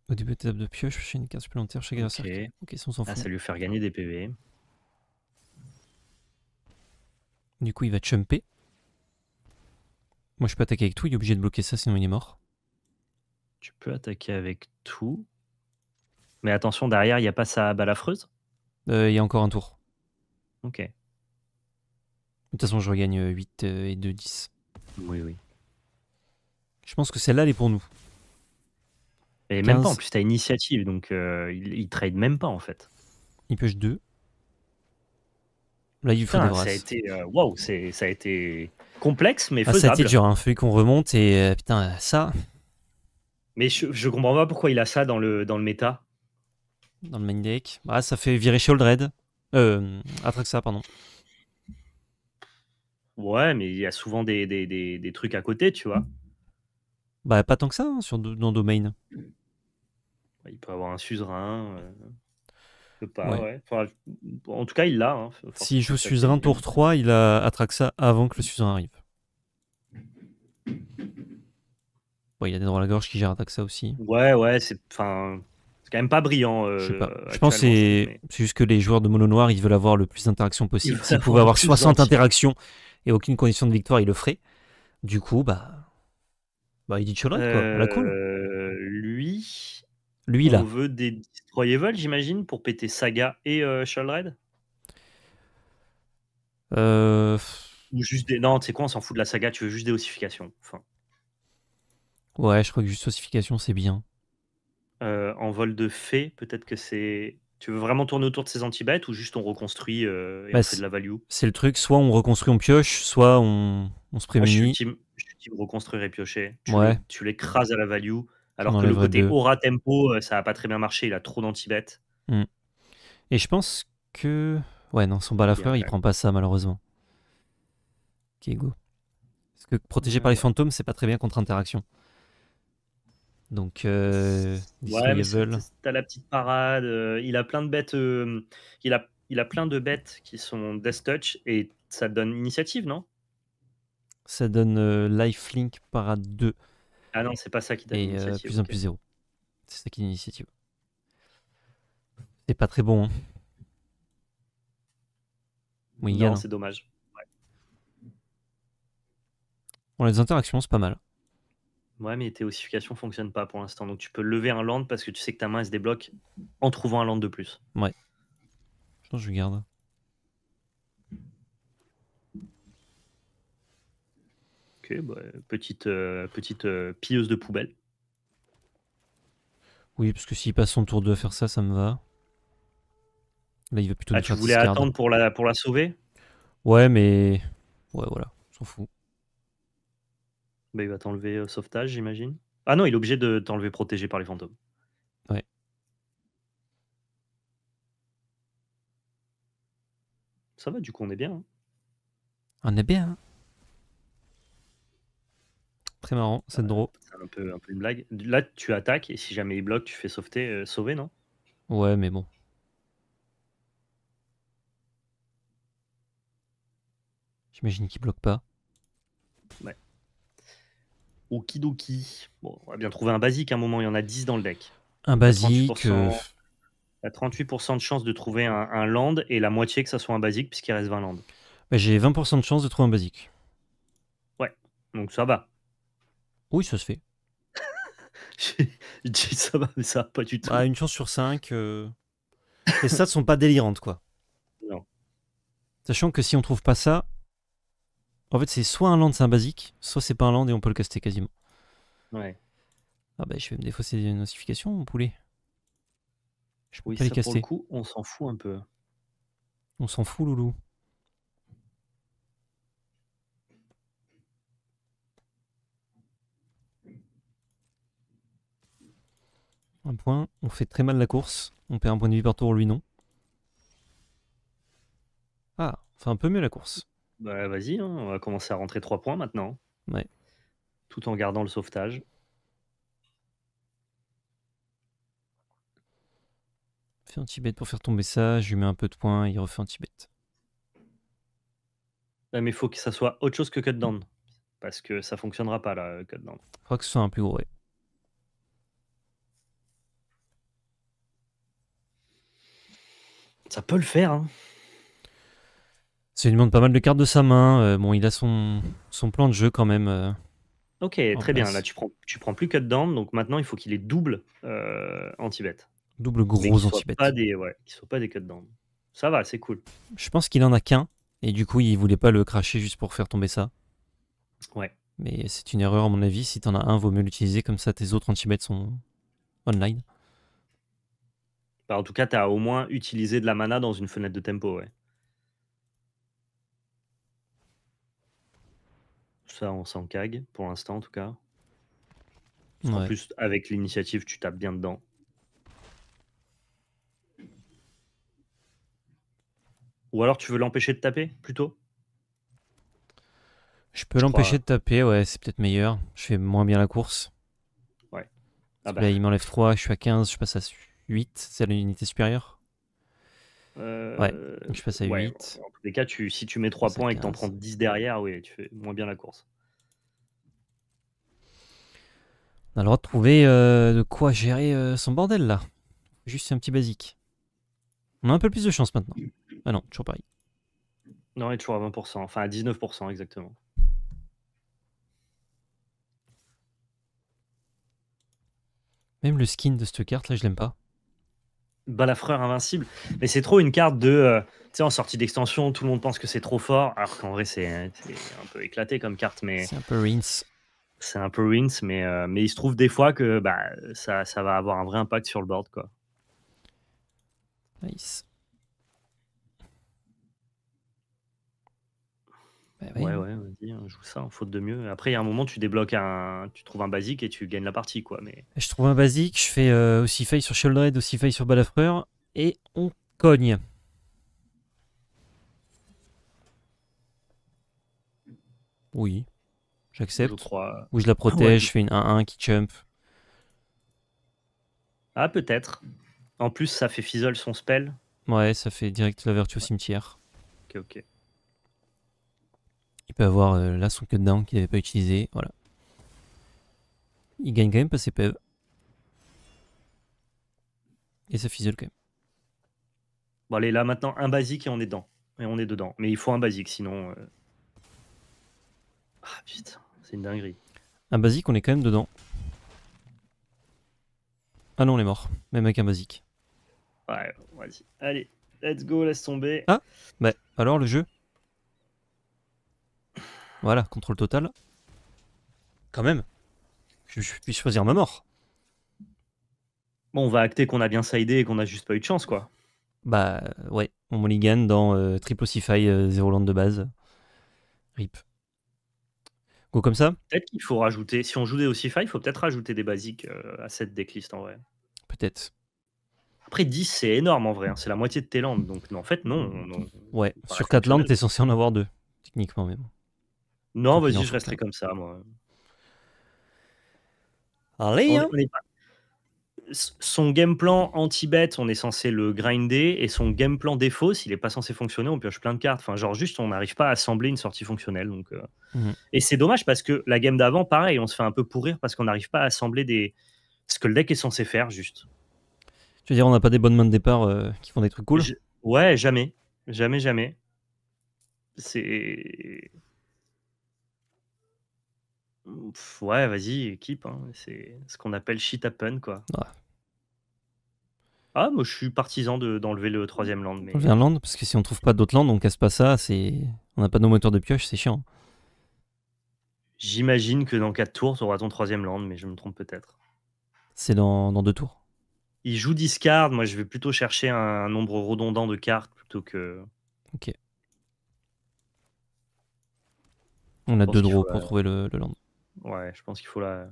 Au début de l'étape de pioche, fais une carte supplémentaire chez Ok, ok, ça, ah, ça lui faire gagner des PV. Du coup, il va chumper. Moi, je peux attaquer avec tout. Il est obligé de bloquer ça, sinon il est mort. Tu peux attaquer avec tout. Mais attention, derrière, il n'y a pas sa balafreuse Il y a encore un tour. Ok. De toute façon, je regagne 8 euh, euh, et 2, 10. Oui, oui. Je pense que celle-là, elle est pour nous. Et même pas, en plus, t'as initiative, donc euh, il, trade même pas en fait. Il pêche 2. Là, il faut des Ça a été, waouh, wow, ça a été complexe, mais ah, faisable. ça a été dur, hein, feuille qu'on remonte et putain, ça. Mais je, comprends pas pourquoi il a ça dans le, dans le méta. Dans le main deck. Ah, ça fait virer Sholdred. Euh, Atraxa, pardon. Ouais, mais il y a souvent des, trucs à côté, tu vois. Bah, pas tant que ça, hein, sur, dans Domain. Bah, il peut avoir un suzerain. Euh... pas, ouais. en tout cas, il l'a. Hein, S'il joue suzerain tour 3, il a ça avant que le suzerain arrive. Ouais, il y a des droits à la gorge qui gèrent ça aussi. Ouais, ouais, c'est enfin, quand même pas brillant. Euh, je, pense que c'est juste que les joueurs de mono noir, ils veulent avoir le plus d'interactions possible. S'ils pouvaient avoir 60 interactions, et aucune condition de victoire, il le ferait. Du coup, bah, bah il dit Cholan, quoi, la cool. Euh, lui, lui là. On veut des destroyable, j'imagine, pour péter Saga et euh, euh, Ou juste des. Non, tu sais quoi, on s'en fout de la saga, tu veux juste des ossifications. Enfin... Ouais, je crois que juste ossification, c'est bien. Euh, en vol de fée, peut-être que c'est tu veux vraiment tourner autour de ces anti-bêtes ou juste on reconstruit euh, et bah, on fait de la value C'est le truc, soit on reconstruit, on pioche, soit on, se prémunit. je, suis team, je reconstruire et piocher. Tu, ouais. tu l'écrases à la value, alors que le côté aura tempo, euh, ça n'a pas très bien marché, il a trop d'anti-bêtes. Mmh. Et je pense que. Ouais, non, son balafreur, il prend pas ça malheureusement. Ok, go. Parce que protégé par les fantômes, c'est pas très bien contre interaction. Donc, euh, t'as la petite parade. Euh, il a plein de bêtes. Euh, il, a, il a plein de bêtes qui sont Death Touch et ça donne initiative, non Ça donne euh, Lifelink parade 2. Ah non, c'est pas ça qui donne et, initiative. plus plus zéro. C'est ça qui donne initiative. C'est pas très bon. Hein. Oui, c'est dommage. Bon, les interactions, c'est pas mal. Ouais, mais tes ossifications ne fonctionnent pas pour l'instant. Donc tu peux lever un land parce que tu sais que ta main se débloque en trouvant un land de plus. Ouais. Je pense que je garde. Ok, bah, petite, euh, petite euh, de poubelle. Oui, parce que s'il passe son tour 2 à faire ça, ça me va. Là, il va plutôt. Ah, tu voulais attendre pour la, pour la sauver Ouais, mais. Ouais, voilà, s'en fout. Bah, il va t'enlever euh, sauvetage, j'imagine. Ah non, il est obligé de t'enlever protégé par les fantômes. Ouais. Ça va, du coup, on est bien. Hein. On est bien. Hein. Très marrant, c'est euh, drôle. C'est un peu, une blague. Là, tu attaques et si jamais il bloque, tu fais sauveter, euh, sauver, non Ouais, mais bon. J'imagine qu'il bloque pas. Ouais. Okidoki. on va bien trouver un basique à un moment, il y en a 10 dans le deck. Un basique. Il 38% euh, de chance de trouver un, land et la moitié que ça soit un basique puisqu'il reste 20 lands. Bah, j'ai 20% de chance de trouver un basique. Ouais, donc ça va. Oui, ça se fait. ça va, mais ça va pas du tout. Bah, une chance sur 5. Et ça stats sont pas délirantes, quoi. Non. Sachant que si on trouve pas ça, en fait, c'est soit un land, c'est un basique, soit c'est pas un land et on peut le caster quasiment. Ouais. Ah bah, je vais me défausser des notifications, mon poulet. Je peux pas les caster. Pour coup, on s'en fout un peu. On s'en fout, loulou. Un point, on fait très mal la course. On perd un point de vie par tour, lui non. Ah, on fait un peu mieux la course. Bah vas-y, hein, on va commencer à rentrer 3 points maintenant. Ouais. Tout en gardant le sauvetage. Fais un petit pour faire tomber ça, je lui mets un peu de points, il refait un petit ah, mais il faut que ça soit autre chose que cut down. Parce que ça fonctionnera pas là, cut down. Je crois que ce soit un plus gros, Ça peut le faire, hein. Ça lui demande pas mal de cartes de sa main. Euh, bon, il a son, son plan de jeu quand même. Euh, ok, très bien. Là, tu prends, tu prends plus que down. Donc maintenant, il faut qu'il ait double euh, anti-bet. Double gros anti-bet. Pas des, pas des cut down. Ça va, c'est cool. Je pense qu'il en a qu'un. Et du coup, il voulait pas le cracher juste pour faire tomber ça. Ouais. Mais c'est une erreur, à mon avis. Si t'en as un, vaut mieux l'utiliser. Comme ça, tes autres anti bet sont online. Bah, en tout cas, tu as au moins utilisé de la mana dans une fenêtre de tempo. Ouais. Ça, on s'en cague, pour l'instant en tout cas. En plus, avec l'initiative, tu tapes bien dedans. Ou alors tu veux l'empêcher de taper plutôt Je peux l'empêcher de taper, ouais, c'est peut-être meilleur. Je fais moins bien la course. Ouais. Ah bah. il m'enlève 3, je suis à 15, je passe à 8, c'est l'unité supérieure euh, ouais, je passe à 8. en tous les cas, si tu mets 3 points et que tu en prends 10 derrière, oui, tu fais moins bien la course. On a le droit de trouver euh, de quoi gérer euh, son bordel là. Juste un petit basique. On a un peu plus de chance maintenant. Ah non, toujours pareil. Non, il est toujours à 20%, enfin à 19% exactement. Même le skin de cette carte là, je l'aime pas balafreur invincible. Mais c'est trop une carte de. Euh, tu sais, en sortie d'extension, tout le monde pense que c'est trop fort, alors qu'en vrai, c'est un peu éclaté comme carte. mais C'est un peu rinse. C'est un peu rinse, mais, euh, mais il se trouve des fois que bah, ça, ça va avoir un vrai impact sur le board. quoi. Nice. Bah ouais, hein. ouais, vas-y, hein, joue ça, en hein, faute de mieux. Après, il y a un moment, tu débloques un. Tu trouves un basique et tu gagnes la partie, quoi. Mais... Je trouve un basique, je fais euh, aussi fail sur Sheldred, aussi fail sur Balafreur, et on cogne. Oui, j'accepte. Ou je la ah protège, je fais une 1-1 qui jump. Ah, peut-être. En plus, ça fait fizzle son spell. Ouais, ça fait direct la vertu au cimetière. Ok, ok. Il peut avoir euh, là son cutdown qu'il n'avait pas utilisé. Voilà. Il gagne quand même pas ses PEV. Et ça fizzle quand même. Bon allez, là maintenant un basique et on est dedans. Et on est dedans. Mais il faut un basique sinon... Euh, ah putain, c'est une dinguerie. Un basique, on est quand même dedans. Ah non, on est mort. Même avec un basique. Ouais, vas-y. Allez, let's go, laisse tomber. Ah, bah alors le jeu voilà, contrôle total. Quand même. Je, je puisse choisir ma mort. Bon, on va acter qu'on a bien sidé et qu'on a juste pas eu de chance, quoi. Bah ouais, on mulligan dans euh, Triple Sify euh, Zero Land de base. RIP. Go comme ça Peut-être qu'il faut rajouter, si on joue des Ossify, il faut peut-être rajouter des basiques euh, à cette decklist en vrai. Peut-être. Après 10, c'est énorme en vrai, hein. c'est la moitié de tes landes, donc en fait non. ouais, sur 4 landes, t'es censé en avoir 2, techniquement même. Non, vas-y, je resterai comme ça, moi. Allez, hein. Son game plan anti-bet, on est censé le grinder, et son game plan défaut, s'il n'est pas censé fonctionner, on pioche plein de cartes. Enfin, genre, juste, on n'arrive pas à assembler une sortie fonctionnelle. Donc, euh. mmh. Et c'est dommage parce que la game d'avant, pareil, on se fait un peu pourrir parce qu'on n'arrive pas à assembler des... ce que le deck est censé faire, juste. Tu veux dire, on n'a pas des bonnes mains de départ euh, qui font des trucs cool Ouais, jamais. Jamais, jamais. C'est ouais, vas-y, équipe. Hein, c'est ce qu'on appelle shit happen, quoi. Ah, moi, je suis partisan de- d'enlever le troisième land, mais... un land, parce que si on trouve pas d'autres landes, on casse pas ça, c'est... On n'a pas nos moteurs de pioche, c'est chiant. J'imagine que dans 4 tours, tu auras ton troisième land, mais je me trompe peut-être. C'est dans, dans deux tours. Il joue discard, moi je vais plutôt chercher un, nombre redondant de cartes plutôt que... ok On a deux draws pour trouver le, le land. Ouais, je pense qu'il faut la,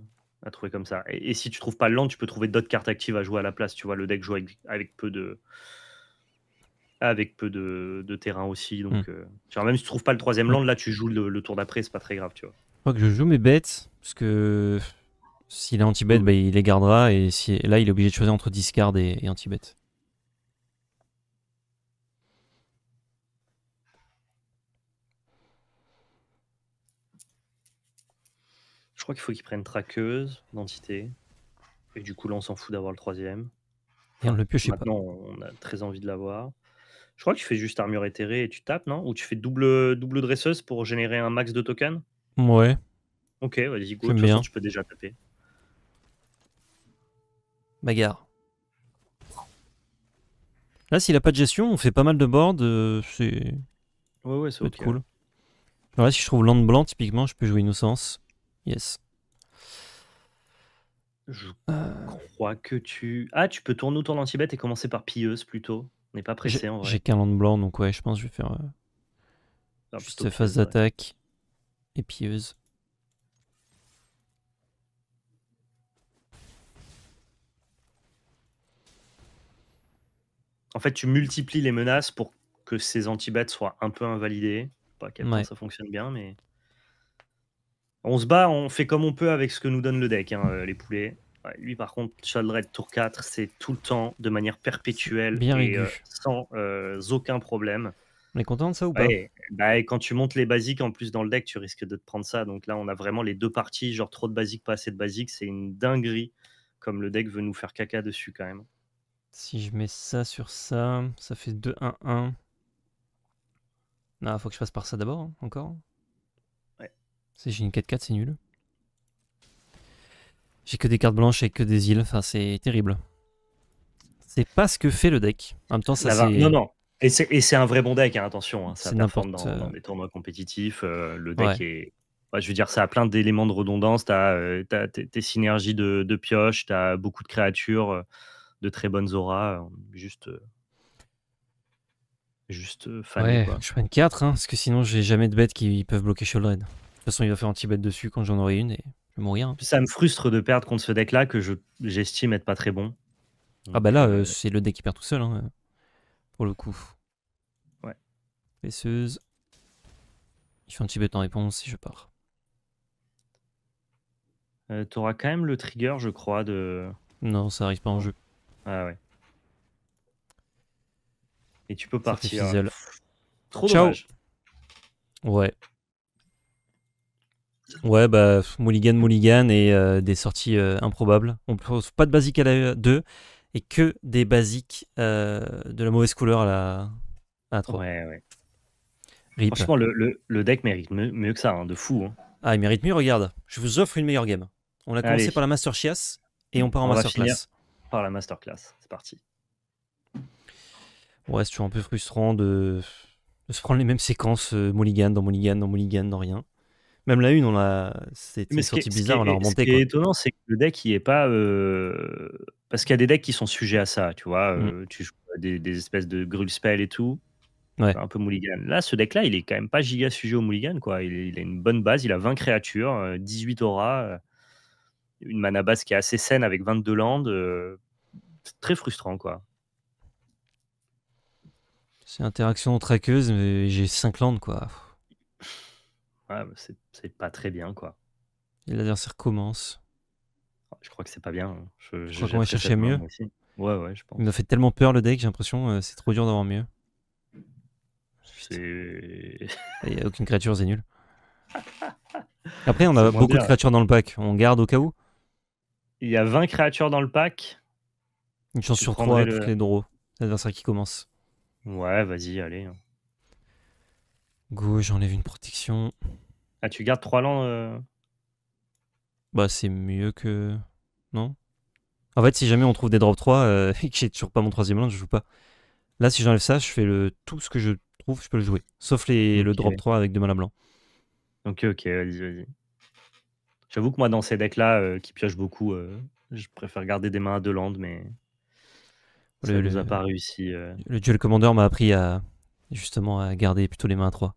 trouver comme ça. Et, si tu trouves pas le land, tu peux trouver d'autres cartes actives à jouer à la place. Tu vois, le deck joue avec, peu de avec peu de, terrain aussi. Donc, hmm. euh, même si tu trouves pas le troisième land, là, tu joues le, tour d'après, c'est pas très grave, tu vois. Je crois que je joue mes bêtes, parce que s'il est anti-bet, hmm. bah, il les gardera, et si, là, il est obligé de choisir entre discard et, et anti-bet. Je crois qu'il faut qu'il prenne traqueuse, d'entité. Et du coup, là, on s'en fout d'avoir le troisième. Et on le pioche pas. on a très envie de l'avoir. Je crois que tu fais juste armure éthérée et tu tapes, non Ou tu fais double, double dresseuse pour générer un max de tokens Ouais. Ok, vas-y, go. bien. Façon, peux déjà taper. Bagarre. Là, s'il a pas de gestion, on fait pas mal de board. Euh, c'est. Ouais, ouais, c'est cool. là, si je trouve land blanc, typiquement, je peux jouer innocence. Yes. Je euh, crois que tu. Ah, tu peux tourner autour d'Antibet et commencer par pieuse plutôt. On n'est pas pressé en vrai. J'ai qu'un land blanc, donc ouais, je pense que je vais faire. Euh, ah, juste phase d'attaque et pieuse En fait, tu multiplies les menaces pour que ces anti soient un peu invalidés. Pas à quel ça fonctionne bien, mais. On se bat, on fait comme on peut avec ce que nous donne le deck, hein, euh, les poulets. lui, par contre, Chaldred tour 4, c'est tout le temps, de manière perpétuelle, et, euh, sans euh, aucun problème. On est content de ça ou pas bah, Quand tu montes les basiques, en plus, dans le deck, tu risques de te prendre ça. Donc là, on a vraiment les deux parties, genre trop de basiques, pas assez de basiques. C'est une dinguerie, comme le deck veut nous faire caca dessus quand même. Si je mets ça sur ça, ça fait 2-1-1. Non, faut que je passe par ça d'abord, hein, encore. Si j'ai une 4-4, c'est nul. J'ai que des cartes blanches et que des îles, enfin c'est terrible. C'est pas ce que fait le deck. En même temps, ça c'est... Non, non. Et c'est un vrai bon deck, hein, attention. Hein. Ça performe euh, dans, des tournois compétitifs. Euh, le deck est... je veux dire, ça a plein d'éléments de redondance. T'as euh, tes synergies de, pioche, T'as beaucoup de créatures, de très bonnes auras. Juste... Juste fan. Ouais, je prends hein, 4, parce que sinon j'ai jamais de bêtes qui peuvent bloquer Shouldred. De toute façon, il va faire anti-bet dessus quand j'en aurai une et je vais mourir. Hein. Ça me frustre de perdre contre ce deck-là que j'estime être pas très bon. ah bah là, euh, euh, c'est le deck qui perd tout seul, hein, pour le coup. Ouais. Fesseuse. Il fait anti-bet en réponse et je pars. Euh, t'auras quand même le trigger, je crois, de... Non, ça arrive pas en jeu. Ah ouais. Et tu peux partir. Trop Ciao. Dommage. Ouais. Ouais, bah, Mulligan, Mulligan et euh, des sorties euh, improbables. On propose pas de basique à la 2 et que des basiques euh, de la mauvaise couleur à la 3. Ouais, ouais. Franchement, le, deck mérite mieux, que ça, hein, de fou. Hein. Ah, il mérite mieux, regarde. Je vous offre une meilleure game. On a commencé par la Master Chias et on part en on Masterclass. par la Class c'est parti. Ouais, c'est toujours un peu frustrant de, de se prendre les mêmes séquences, Mulligan dans Mulligan, dans Mulligan, dans rien. Même la une, on l'a. C'est sorti bizarre, on l'a remonté. Ce qui est étonnant, c'est que le deck, il est pas. Euh, parce qu'il y a des decks qui sont sujets à ça, tu vois. Mm. Euh, tu joues des, espèces de grul spell et tout. Un peu mulligan. Là, ce deck-là, il est quand même pas giga sujet au mulligan, quoi. Il, a une bonne base, il a 20 créatures, 18 euh, auras, une mana base qui est assez saine avec 22 landes. C'est Très frustrant, quoi. C'est interaction traqueuse, mais j'ai 5 landes, quoi c'est pas très bien, quoi. l'adversaire commence. Je crois que c'est pas bien. Hein. Je, crois qu'on va chercher mieux. Ouais, ouais, je pense. Il m'a fait tellement peur le deck, j'ai l'impression euh, c'est trop dur d'avoir mieux. Il n'y a aucune créature, c'est nul. Après, on a beaucoup de créatures dans le pack. On garde au cas où Il y a 20 créatures dans le pack. Une chance sur 3 à toutes les draws. L'adversaire qui commence. Ouais, vas-y, allez. Hein. Go, j'enlève une protection. Ah, tu gardes 3 landes euh Bah, c'est mieux que. Non En fait, si jamais on trouve des drop 3 euh, et que j'ai toujours pas mon troisième land, je joue pas. Là, si j'enlève ça, je fais le... tout ce que je trouve, je peux le jouer. Sauf les... le drop 3 avec deux mana blancs. Ok, ok, vas-y, vas-y. J'avoue que moi, dans ces decks-là, euh, qui piochent beaucoup, je préfère garder des mains à deux landes, mais. Ça a pas réussi. Le duel commander m'a appris à justement à garder plutôt les mains à 3.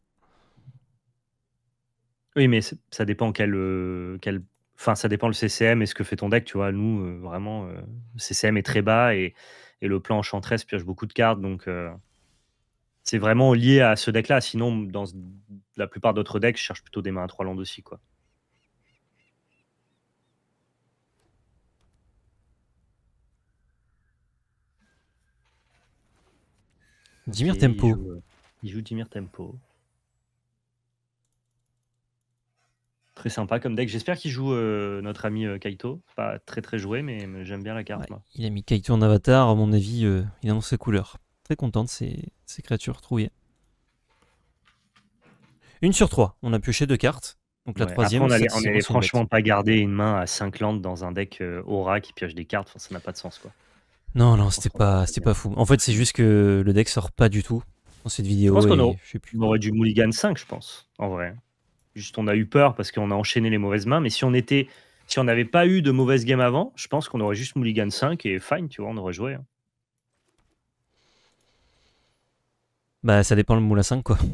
Oui, mais ça dépend euh, quel, Enfin, ça dépend le CCM et ce que fait ton deck, tu vois. Nous, euh, vraiment, euh, le CCM est très bas et, le plan enchantress pioche beaucoup de cartes, donc c'est vraiment lié à ce deck-là. Sinon, dans la plupart d'autres decks, je cherche plutôt des mains à 3 landes aussi, quoi. Dimir Tempo. il joue Dimir Tempo. Très sympa comme deck. J'espère qu'il joue euh, notre ami euh, Kaito. Pas très très joué, mais, j'aime bien la carte. il a mis Kaito en avatar. À mon avis, euh, il annonce ses couleurs. Très content de ces, créatures trouillées. Une sur trois. On a pioché deux cartes. Donc la troisième. on n'allait franchement pas garder une main à 5 landes dans un deck aura qui pioche des cartes. ça n'a pas de sens quoi. Non, non, c'était pas, c'était pas fou. En fait, c'est juste que le deck sort pas du tout dans cette vidéo. Je pense aurait, dû Mulligan 5, je pense, en vrai juste on a eu peur parce qu'on a enchaîné les mauvaises mains. Mais si on était, si on n'avait pas eu de mauvaise game avant, je pense qu'on aurait juste Mulligan 5 et fine, tu vois, on aurait joué. Hein. Bah, ça dépend le moule à 5, quoi. Si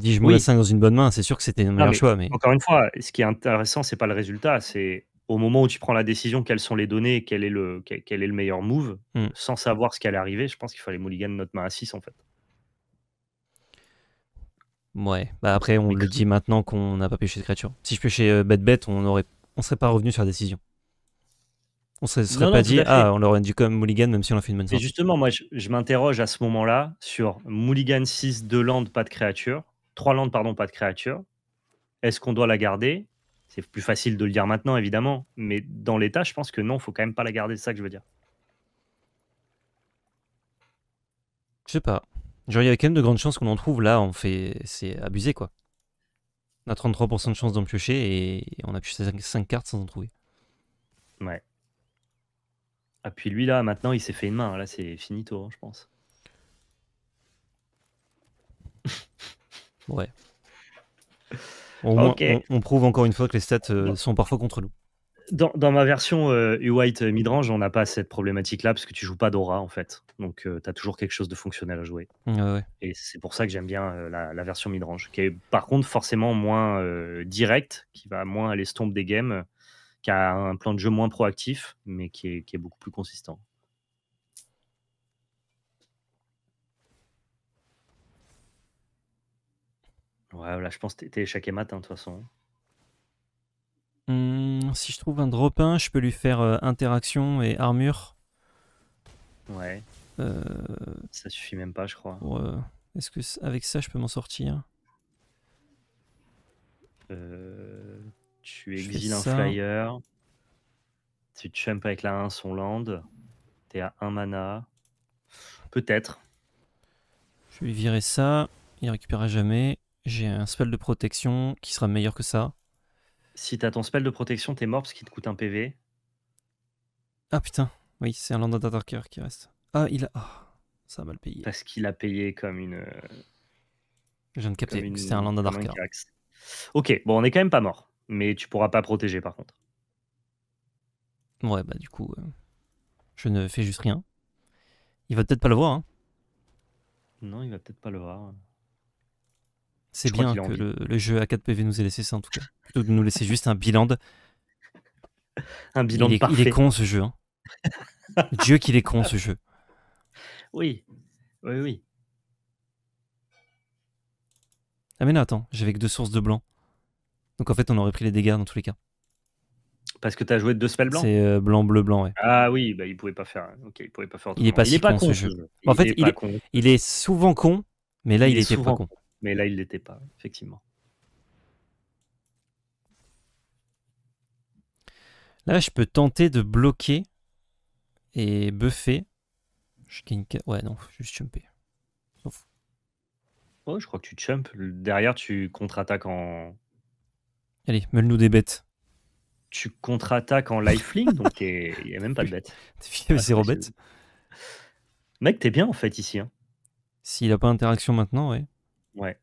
tu dis je moule 5 dans une bonne main, c'est sûr que c'était le meilleur choix. Mais... Encore une fois, ce qui est intéressant, c'est pas le résultat, c'est au moment où tu prends la décision, quelles sont les données, quel est le, quel est le meilleur move, hmm. sans savoir ce qui allait arriver, je pense qu'il fallait mulligan notre main à 6 en fait. Ouais, bah après, on le dit maintenant qu'on n'a pas pêché de créature. Si je piochais euh, Bête Bête, on aurait... on serait pas revenu sur la décision. On serait pas dit, ah, on l'aurait dit comme Mulligan, même si on a fait une bonne sortie. justement, moi, je, m'interroge à ce moment-là sur Mulligan 6, 2 landes, pas de créature. 3 landes, pardon, pas de créature. Est-ce qu'on doit la garder c'est plus facile de le dire maintenant, évidemment, mais dans l'état, je pense que non, faut quand même pas la garder, c'est ça que je veux dire. Je sais pas. Genre, il y a quand même de grandes chances qu'on en trouve. Là, on fait, c'est abusé, quoi. On a 33% de chances d'en piocher et on a pioché 5 cartes sans en trouver. Ouais. Ah, puis lui, là, maintenant, il s'est fait une main. Là, c'est finito, hein, je pense. ouais. On, prouve encore une fois que les stats euh, sont parfois contre nous dans, ma version U-White euh, euh, midrange, on n'a pas cette problématique-là parce que tu joues pas d'aura en fait. Donc euh, tu as toujours quelque chose de fonctionnel à jouer. Et c'est pour ça que j'aime bien la, version midrange, qui est par contre forcément moins directe, qui va moins à l'estompe des games, qui a un plan de jeu moins proactif, mais qui est, beaucoup plus consistant. Ouais, là je pense que tu es échec matin de toute façon si je trouve un drop 1, je peux lui faire euh, interaction et armure. Ouais. Euh, ça suffit même pas, je crois. Euh, est-ce que avec ça, je peux m'en sortir Tu exiles un flyer. Tu champe avec la 1 son land. T'es à 1 mana. Peut-être. Je vais virer ça. Il récupérera jamais. J'ai un spell de protection qui sera meilleur que ça. Si t'as ton spell de protection, t'es mort parce qu'il te coûte un PV. Ah putain, oui, c'est un Land Attacker qui reste. Ah, il a. Ah, ça a mal payé. Parce qu'il a payé comme une. Je viens de capter, c'est un Land Attacker. Ok, bon, on est quand même pas mort. Mais tu pourras pas protéger par contre. Ouais, bah du coup, euh, je ne fais juste rien. Il va peut-être pas le voir. Hein. Non, il va peut-être pas le voir. C'est bien que le, jeu à 4 pv nous ait laissé ça en tout cas. Plutôt de nous laisser juste un bilan. De... Un bilan il est, Il est con ce jeu. Hein. Dieu qu'il est con ce jeu. Oui, oui, oui. Ah mais non, attends, j'avais que deux sources de blanc. Donc en fait, on aurait pris les dégâts dans tous les cas. Parce que t'as joué deux spells blancs C'est euh, blanc, bleu, blanc, Ah oui, bah, il pouvait pas faire. Ok, il pouvait pas faire. Il est pas, con, ce jeu. En fait, il, est, souvent con, mais là, il, était pas con. Mais là, il ne l'était pas, effectivement. Là, je peux tenter de bloquer et buffer. Je Ouais, non, juste chumper. Oh, je crois que tu chumps. Derrière, tu contre-attaques en. Allez, meule-nous des bêtes. Tu contre-attaques en lifeling, donc il n'y a même pas de bête. Ah, zéro bête. Mec, t'es bien en fait ici. Hein. S'il n'a pas interaction maintenant, ouais. Ouais.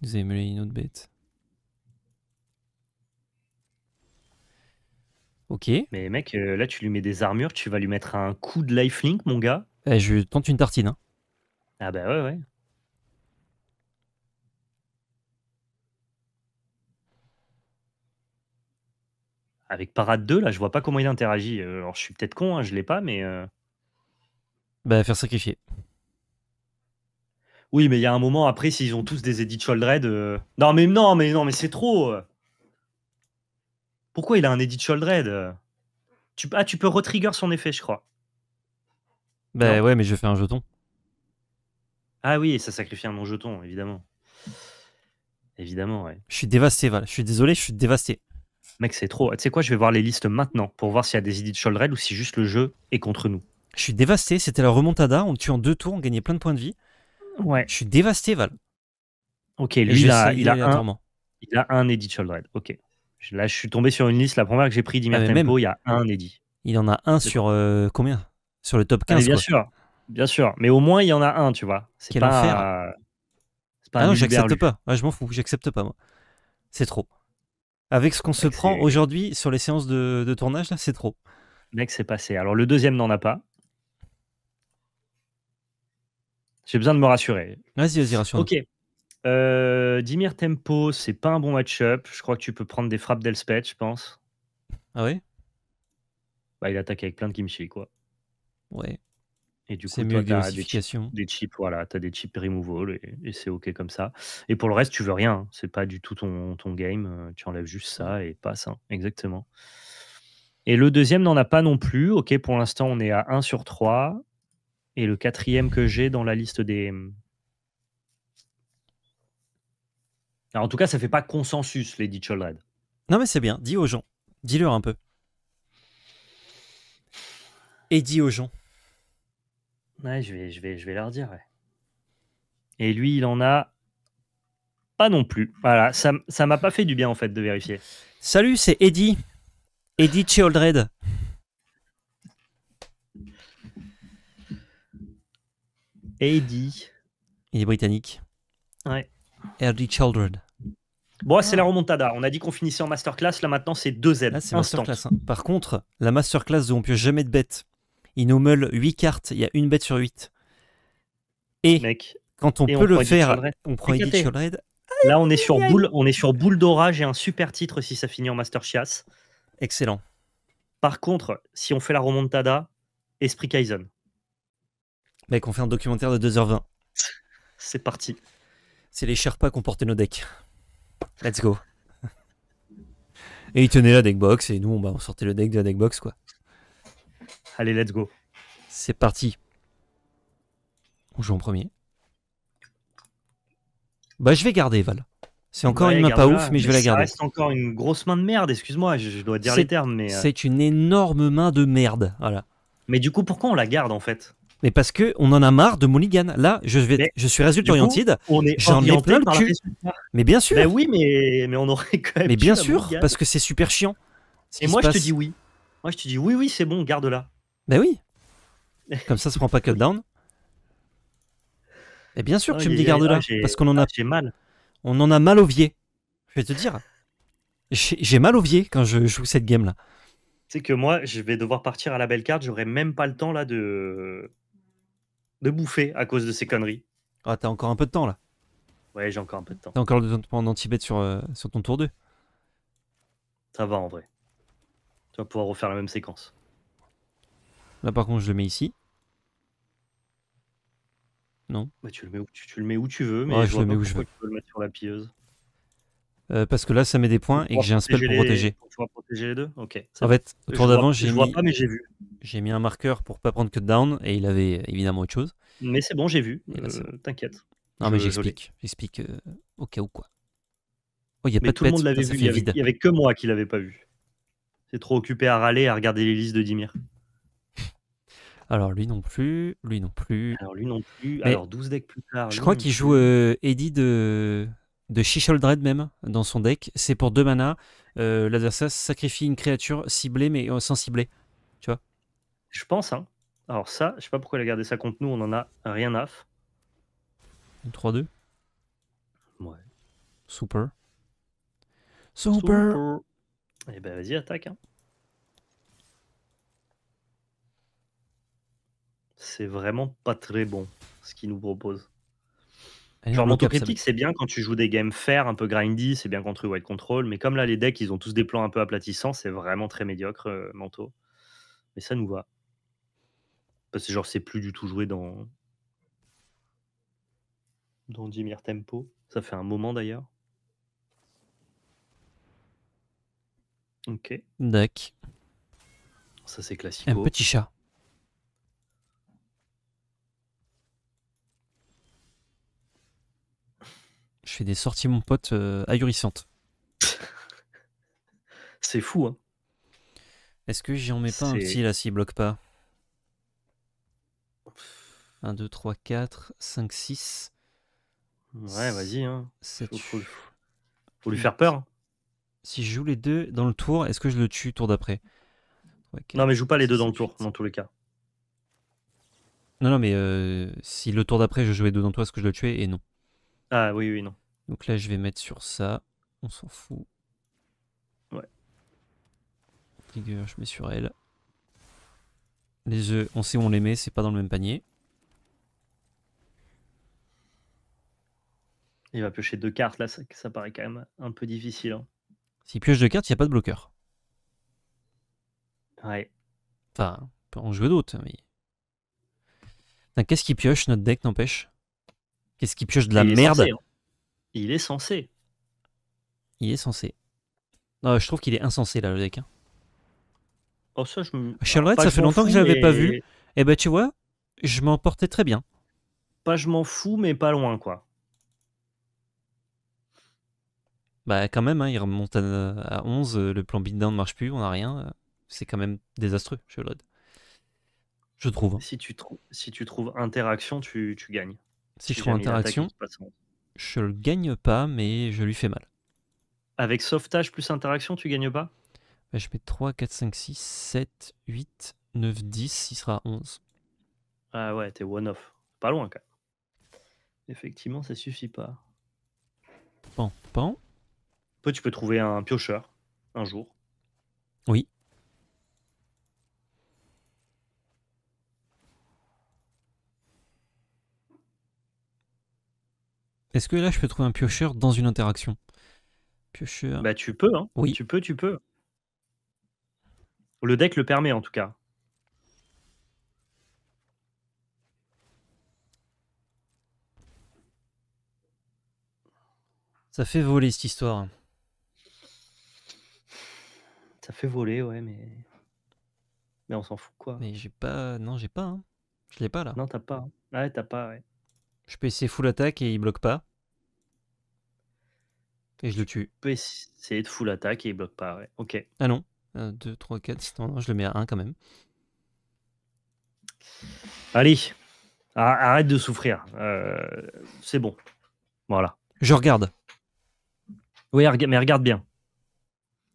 Vous avez mêlé une autre bête. Ok. Mais mec, euh, là tu lui mets des armures, tu vas lui mettre un coup de lifelink, mon gars. Eh, je tente une tartine. Hein. Ah bah ouais, ouais. Avec Parade 2, là, je vois pas comment il interagit. Euh, alors, je suis peut-être con, hein, je l'ai pas, mais. Euh, bah, faire sacrifier. Oui, mais il y a un moment après, s'ils ont tous des Edit de euh, Non, mais non, mais non, mais c'est trop. Euh. Pourquoi il a un Eddie Cholred euh? tu... Ah, tu peux retrigger son effet, je crois. Ben ouais, mais je fais un jeton. Ah oui, ça sacrifie un mon jeton, évidemment. Évidemment, ouais. Je suis dévasté, Val. Je suis désolé, je suis dévasté. Mec, c'est trop. Tu sais quoi, je vais voir les listes maintenant pour voir s'il y a des Edit de Sholdred ou si juste le jeu est contre nous. Je suis dévasté, c'était la remontada. On tue en deux tours, on gagnait plein de points de vie. Ouais. Je suis dévasté, Val. Ok, il a, un, il a, un, Eddie Childred. Ok. Là, je suis tombé sur une liste. La première que j'ai pris d'Immert ah, il y a un Eddie. Il en a un sur euh, combien Sur le top 15. Ah, bien sûr. Bien sûr. Mais au moins, il y en a un, tu vois. C'est pas. Euh, pas ah non, j'accepte pas. Ah, je m'en fous. J'accepte pas, moi. C'est trop. Avec ce qu'on se bah, prend aujourd'hui sur les séances de, de tournage, là, c'est trop. Mec, c'est passé. Alors, le deuxième n'en a pas. J'ai besoin de me rassurer. Vas-y, vas-y, rassure. Ok. Euh, Dimir Tempo, c'est pas un bon match-up. Je crois que tu peux prendre des frappes d'Elspeth, je pense. Ah oui bah, Il attaque avec plein de kimchi, quoi. Ouais. Et du coup, mieux des chips, des chips, voilà, tu as des chips removal et, et c'est OK comme ça. Et pour le reste, tu veux rien. Hein. C'est pas du tout ton, ton game. Euh, tu enlèves juste ça et passe. ça, hein. Exactement. Et le deuxième n'en a pas non plus. OK, pour l'instant, on est à 1 sur 3. Et le quatrième que j'ai dans la liste des. en tout cas, ça fait pas consensus, Lady Childred. Non, mais c'est bien. Dis aux gens. Dis-leur un peu. Et dis aux gens. Ouais, je vais, je vais, je vais leur dire. Ouais. Et lui, il en a pas non plus. Voilà, ça, ça m'a pas fait du bien en fait de vérifier. Salut, c'est Eddie. Eddie Childred. Eddie. Il est britannique. Ouais. Eddie Bon, c'est la remontada. On a dit qu'on finissait en masterclass. Là, maintenant, c'est 2Z. Hein. Par contre, la masterclass où on peut jamais de bête. Il nous meule 8 cartes. Il y a une bête sur 8. Et quand on peut le faire, on prend Eddie Childred. Là, on est sur boule, on est sur boule d'orage et un super titre si ça finit en master chiasse. Excellent. Par contre, si on fait la remontada, esprit Kaizen. Mec, on fait un documentaire de 2h20. C'est parti. C'est les Sherpas qui ont porté nos decks. Let's go. Et ils tenaient la deckbox et nous, bah, on, sortait le deck de la deckbox, quoi. Allez, let's go. C'est parti. On joue en premier. Bah, je vais garder Val. C'est encore une main pas ouf, mais je vais la garder. C'est encore une grosse main de merde, excuse-moi, je, dois dire les termes. mais... Euh. C'est une énorme main de merde, voilà. Mais du coup, pourquoi on la garde en fait mais parce que on en a marre de Mulligan. Là, je, je suis résultat orienté. j'en ai plein le Mais bien sûr. Mais ben oui, mais, mais on aurait quand même. Mais bien sûr, parce que c'est super chiant. Et moi, je te dis oui. Moi, je te dis oui, oui, c'est bon, garde-la. Mais ben oui. Comme ça, ça prend pas cut down. Et bien sûr, que tu me dis garde-la, ah, parce qu'on en a. Ah, j'ai mal. On en a mal au Je vais te dire. J'ai mal au quand je joue cette game là. C'est que moi, je vais devoir partir à la belle carte. J'aurai même pas le temps là de de bouffer à cause de ces conneries. Ah, t'as encore un peu de temps là. Ouais, j'ai encore un peu de temps. T'as encore le temps pendant sur, euh, sur ton tour 2 Ça va en vrai. Tu vas pouvoir refaire la même séquence. Là par contre, je le mets ici. Non. Bah, tu, le mets où, tu, le mets où tu veux, mais je, le mets où je veux. tu le mettre sur la pieuse. Euh, parce que là, ça met des points et que j'ai un spell pour protéger. Tu protéger les deux Ok. en fait, autour d'avant, j'ai mis... vu. J'ai mis un marqueur pour pas prendre cut down et il avait évidemment autre chose. Mais c'est bon, j'ai vu. Euh, t'inquiète. Non, mais j'explique. J'explique euh, au cas où quoi. Oh, il y a pas tout de le monde l'avait vu. Il y, avait, que moi qui l'avais pas vu. C'est trop occupé à râler à regarder les listes de Dimir. Alors lui non plus, lui non plus. Alors lui non plus. Alors 12 decks plus tard. Je crois qu'il joue Eddie de de Shisholdred même dans son deck. C'est pour 2 mana. Euh, l'adversaire sacrifie une créature ciblée mais euh, sans cibler. Tu vois Je pense. Hein. Alors ça, je sais pas pourquoi il a gardé ça contre nous. On en a rien à. 3-2. Ouais. Super. Super. Eh ben vas-y, attaque. Hein. C'est vraiment pas très bon ce qu'il nous propose. Genre critique c'est bien quand tu joues des games fair, un peu grindy, c'est bien contre White Control, mais comme là les decks, ils ont tous des plans un peu aplatissants, c'est vraiment très médiocre, euh, manto. manteau. Mais ça nous va. Parce que genre c'est plus du tout joué dans dans Dimir Tempo. Ça fait un moment d'ailleurs. Ok. Deck. Ça c'est classique. Un petit chat. des sorties, mon pote, euh, ahurissante. C'est fou, hein. Est-ce que j'en mets pas un petit là s'il bloque pas 1, 2, 3, 4, 5, 6. Ouais, vas-y. Hein. Faut, lui faire peur. Hein. Si je joue les deux dans le tour, est-ce que je le tue tour d'après Non, mais je joue pas les deux dans le tour, dans tous les cas. Non, non, mais euh, si le tour d'après je jouais deux dans toi, est-ce que je le tuais Et non. Ah oui, oui, non. Donc là, je vais mettre sur ça. On s'en fout. Ouais. Trigger, je mets sur elle. Les œufs, on sait où on les met, c'est pas dans le même panier. Il va piocher deux cartes, là, ça, paraît quand même un peu difficile. Hein. S'il pioche deux cartes, il n'y a pas de bloqueur. Ouais. Enfin, on peut en jouer d'autres, mais. Qu'est-ce qu'il pioche, notre deck, n'empêche Qu'est-ce qu'il pioche de la merde hein. Il est censé. Il est censé. Non, je trouve qu'il est insensé là, le deck. Hein. Oh, ça, je me... ça fait longtemps que je l'avais pas vu. Et eh bah, ben, tu vois, je m'en portais très bien. Pas je m'en fous, mais pas loin, quoi. Bah, quand même, hein, il remonte à, 11, euh, le plan beatdown ne marche plus, on n'a rien. Euh, c'est quand même désastreux, Charlotte. Je trouve. Hein. Si tu, si tu trouves interaction, tu, gagnes. Si, si je trouve interaction je le gagne pas, mais je lui fais mal. Avec sauvetage plus interaction, tu gagnes pas bah, Je mets 3, 4, 5, 6, 7, 8, 9, 10, il sera 11. Ah ouais, t'es one-off. Pas loin quand même. Effectivement, ça suffit pas. Pan, pan. Toi, tu peux trouver un piocheur un jour. Oui. Est-ce que là, je peux trouver un piocheur dans une interaction Piocheur. Bah, tu peux, hein. Oui. Tu peux, tu peux. Le deck le permet, en tout cas. Ça fait voler cette histoire. Ça fait voler, ouais, mais. Mais on s'en fout, quoi. Mais j'ai pas. Non, j'ai pas. Hein. Je l'ai pas, là. Non, t'as pas. Hein. Ah ouais, t'as pas, ouais. Je peux essayer full attaque et il bloque pas. Et je le tue. peux essayer de full attaque et il bloque pas, Ok. Ah non. 2, 3, 4, je le mets à 1 quand même. Allez, ah, arrête de souffrir. Euh, c'est bon. Voilà. Je regarde. Oui, mais regarde bien.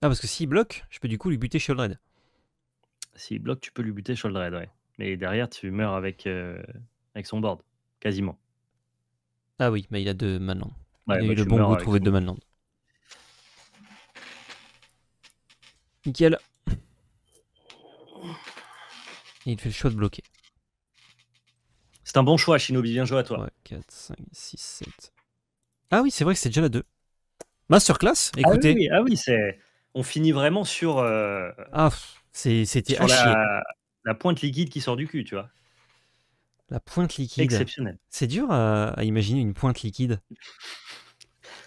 Ah, parce que s'il bloque, je peux du coup lui buter Shouldred. S'il bloque, tu peux lui buter Shouldred, ouais. Mais derrière, tu meurs avec, euh, avec son board, quasiment. Ah oui, mais il a deux Manlands. il a le bon goût de trouver deux Manland. Nickel. il fait le choix de bloquer. C'est un bon choix, Shinobi. Bien joué à toi. 4, 5, 6, 7. Ah oui, c'est vrai que c'est déjà la 2. Masterclass, écoutez. Ah oui, ah oui c'est... on finit vraiment sur. Euh, ah, c'était la... pointe liquide qui sort du cul, tu vois. La pointe liquide. Exceptionnel. C'est dur à, à imaginer une pointe liquide.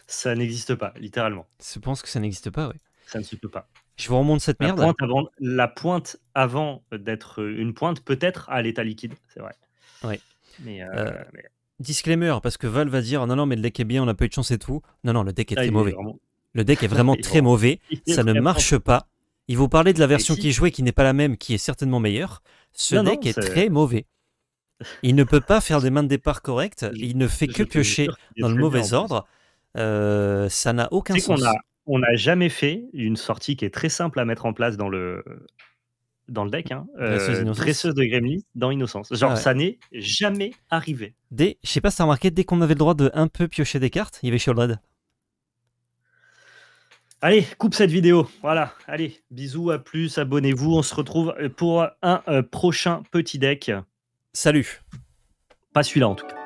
ça n'existe pas, littéralement. Je pense que ça n'existe pas, oui. Ça ne se peut pas. Je vous remonte cette merde. Pointe avant, la pointe avant d'être une pointe peut être à l'état liquide, c'est vrai. Oui. Euh, euh, disclaimer, hein, parce que Val va dire non, non, mais le deck est bien, on n'a pas eu de chance et tout. Non, non, le deck ah, est mauvais. Le deck est vraiment très mauvais, ça ne marche pas. il vous parlait de la version qui est jouée qui n'est pas la même, qui est certainement meilleure. Ce deck est, très mauvais. Il ne peut pas faire des mains de départ correctes, il ne fait que piocher dans le mauvais ordre. Euh, ça n'a aucun sens on n'a jamais fait une sortie qui est très simple à mettre en place dans le, dans le deck, hein, euh, de Gremlins dans Innocence. Genre, ah ça n'est jamais arrivé. Dès, je sais pas si t'as remarqué, dès qu'on avait le droit de un peu piocher des cartes, il y avait Shieldred. Allez, coupe cette vidéo. Voilà, allez, bisous, à plus, abonnez-vous. On se retrouve euh, pour un euh, prochain petit deck. Salut. Pas celui-là en tout cas.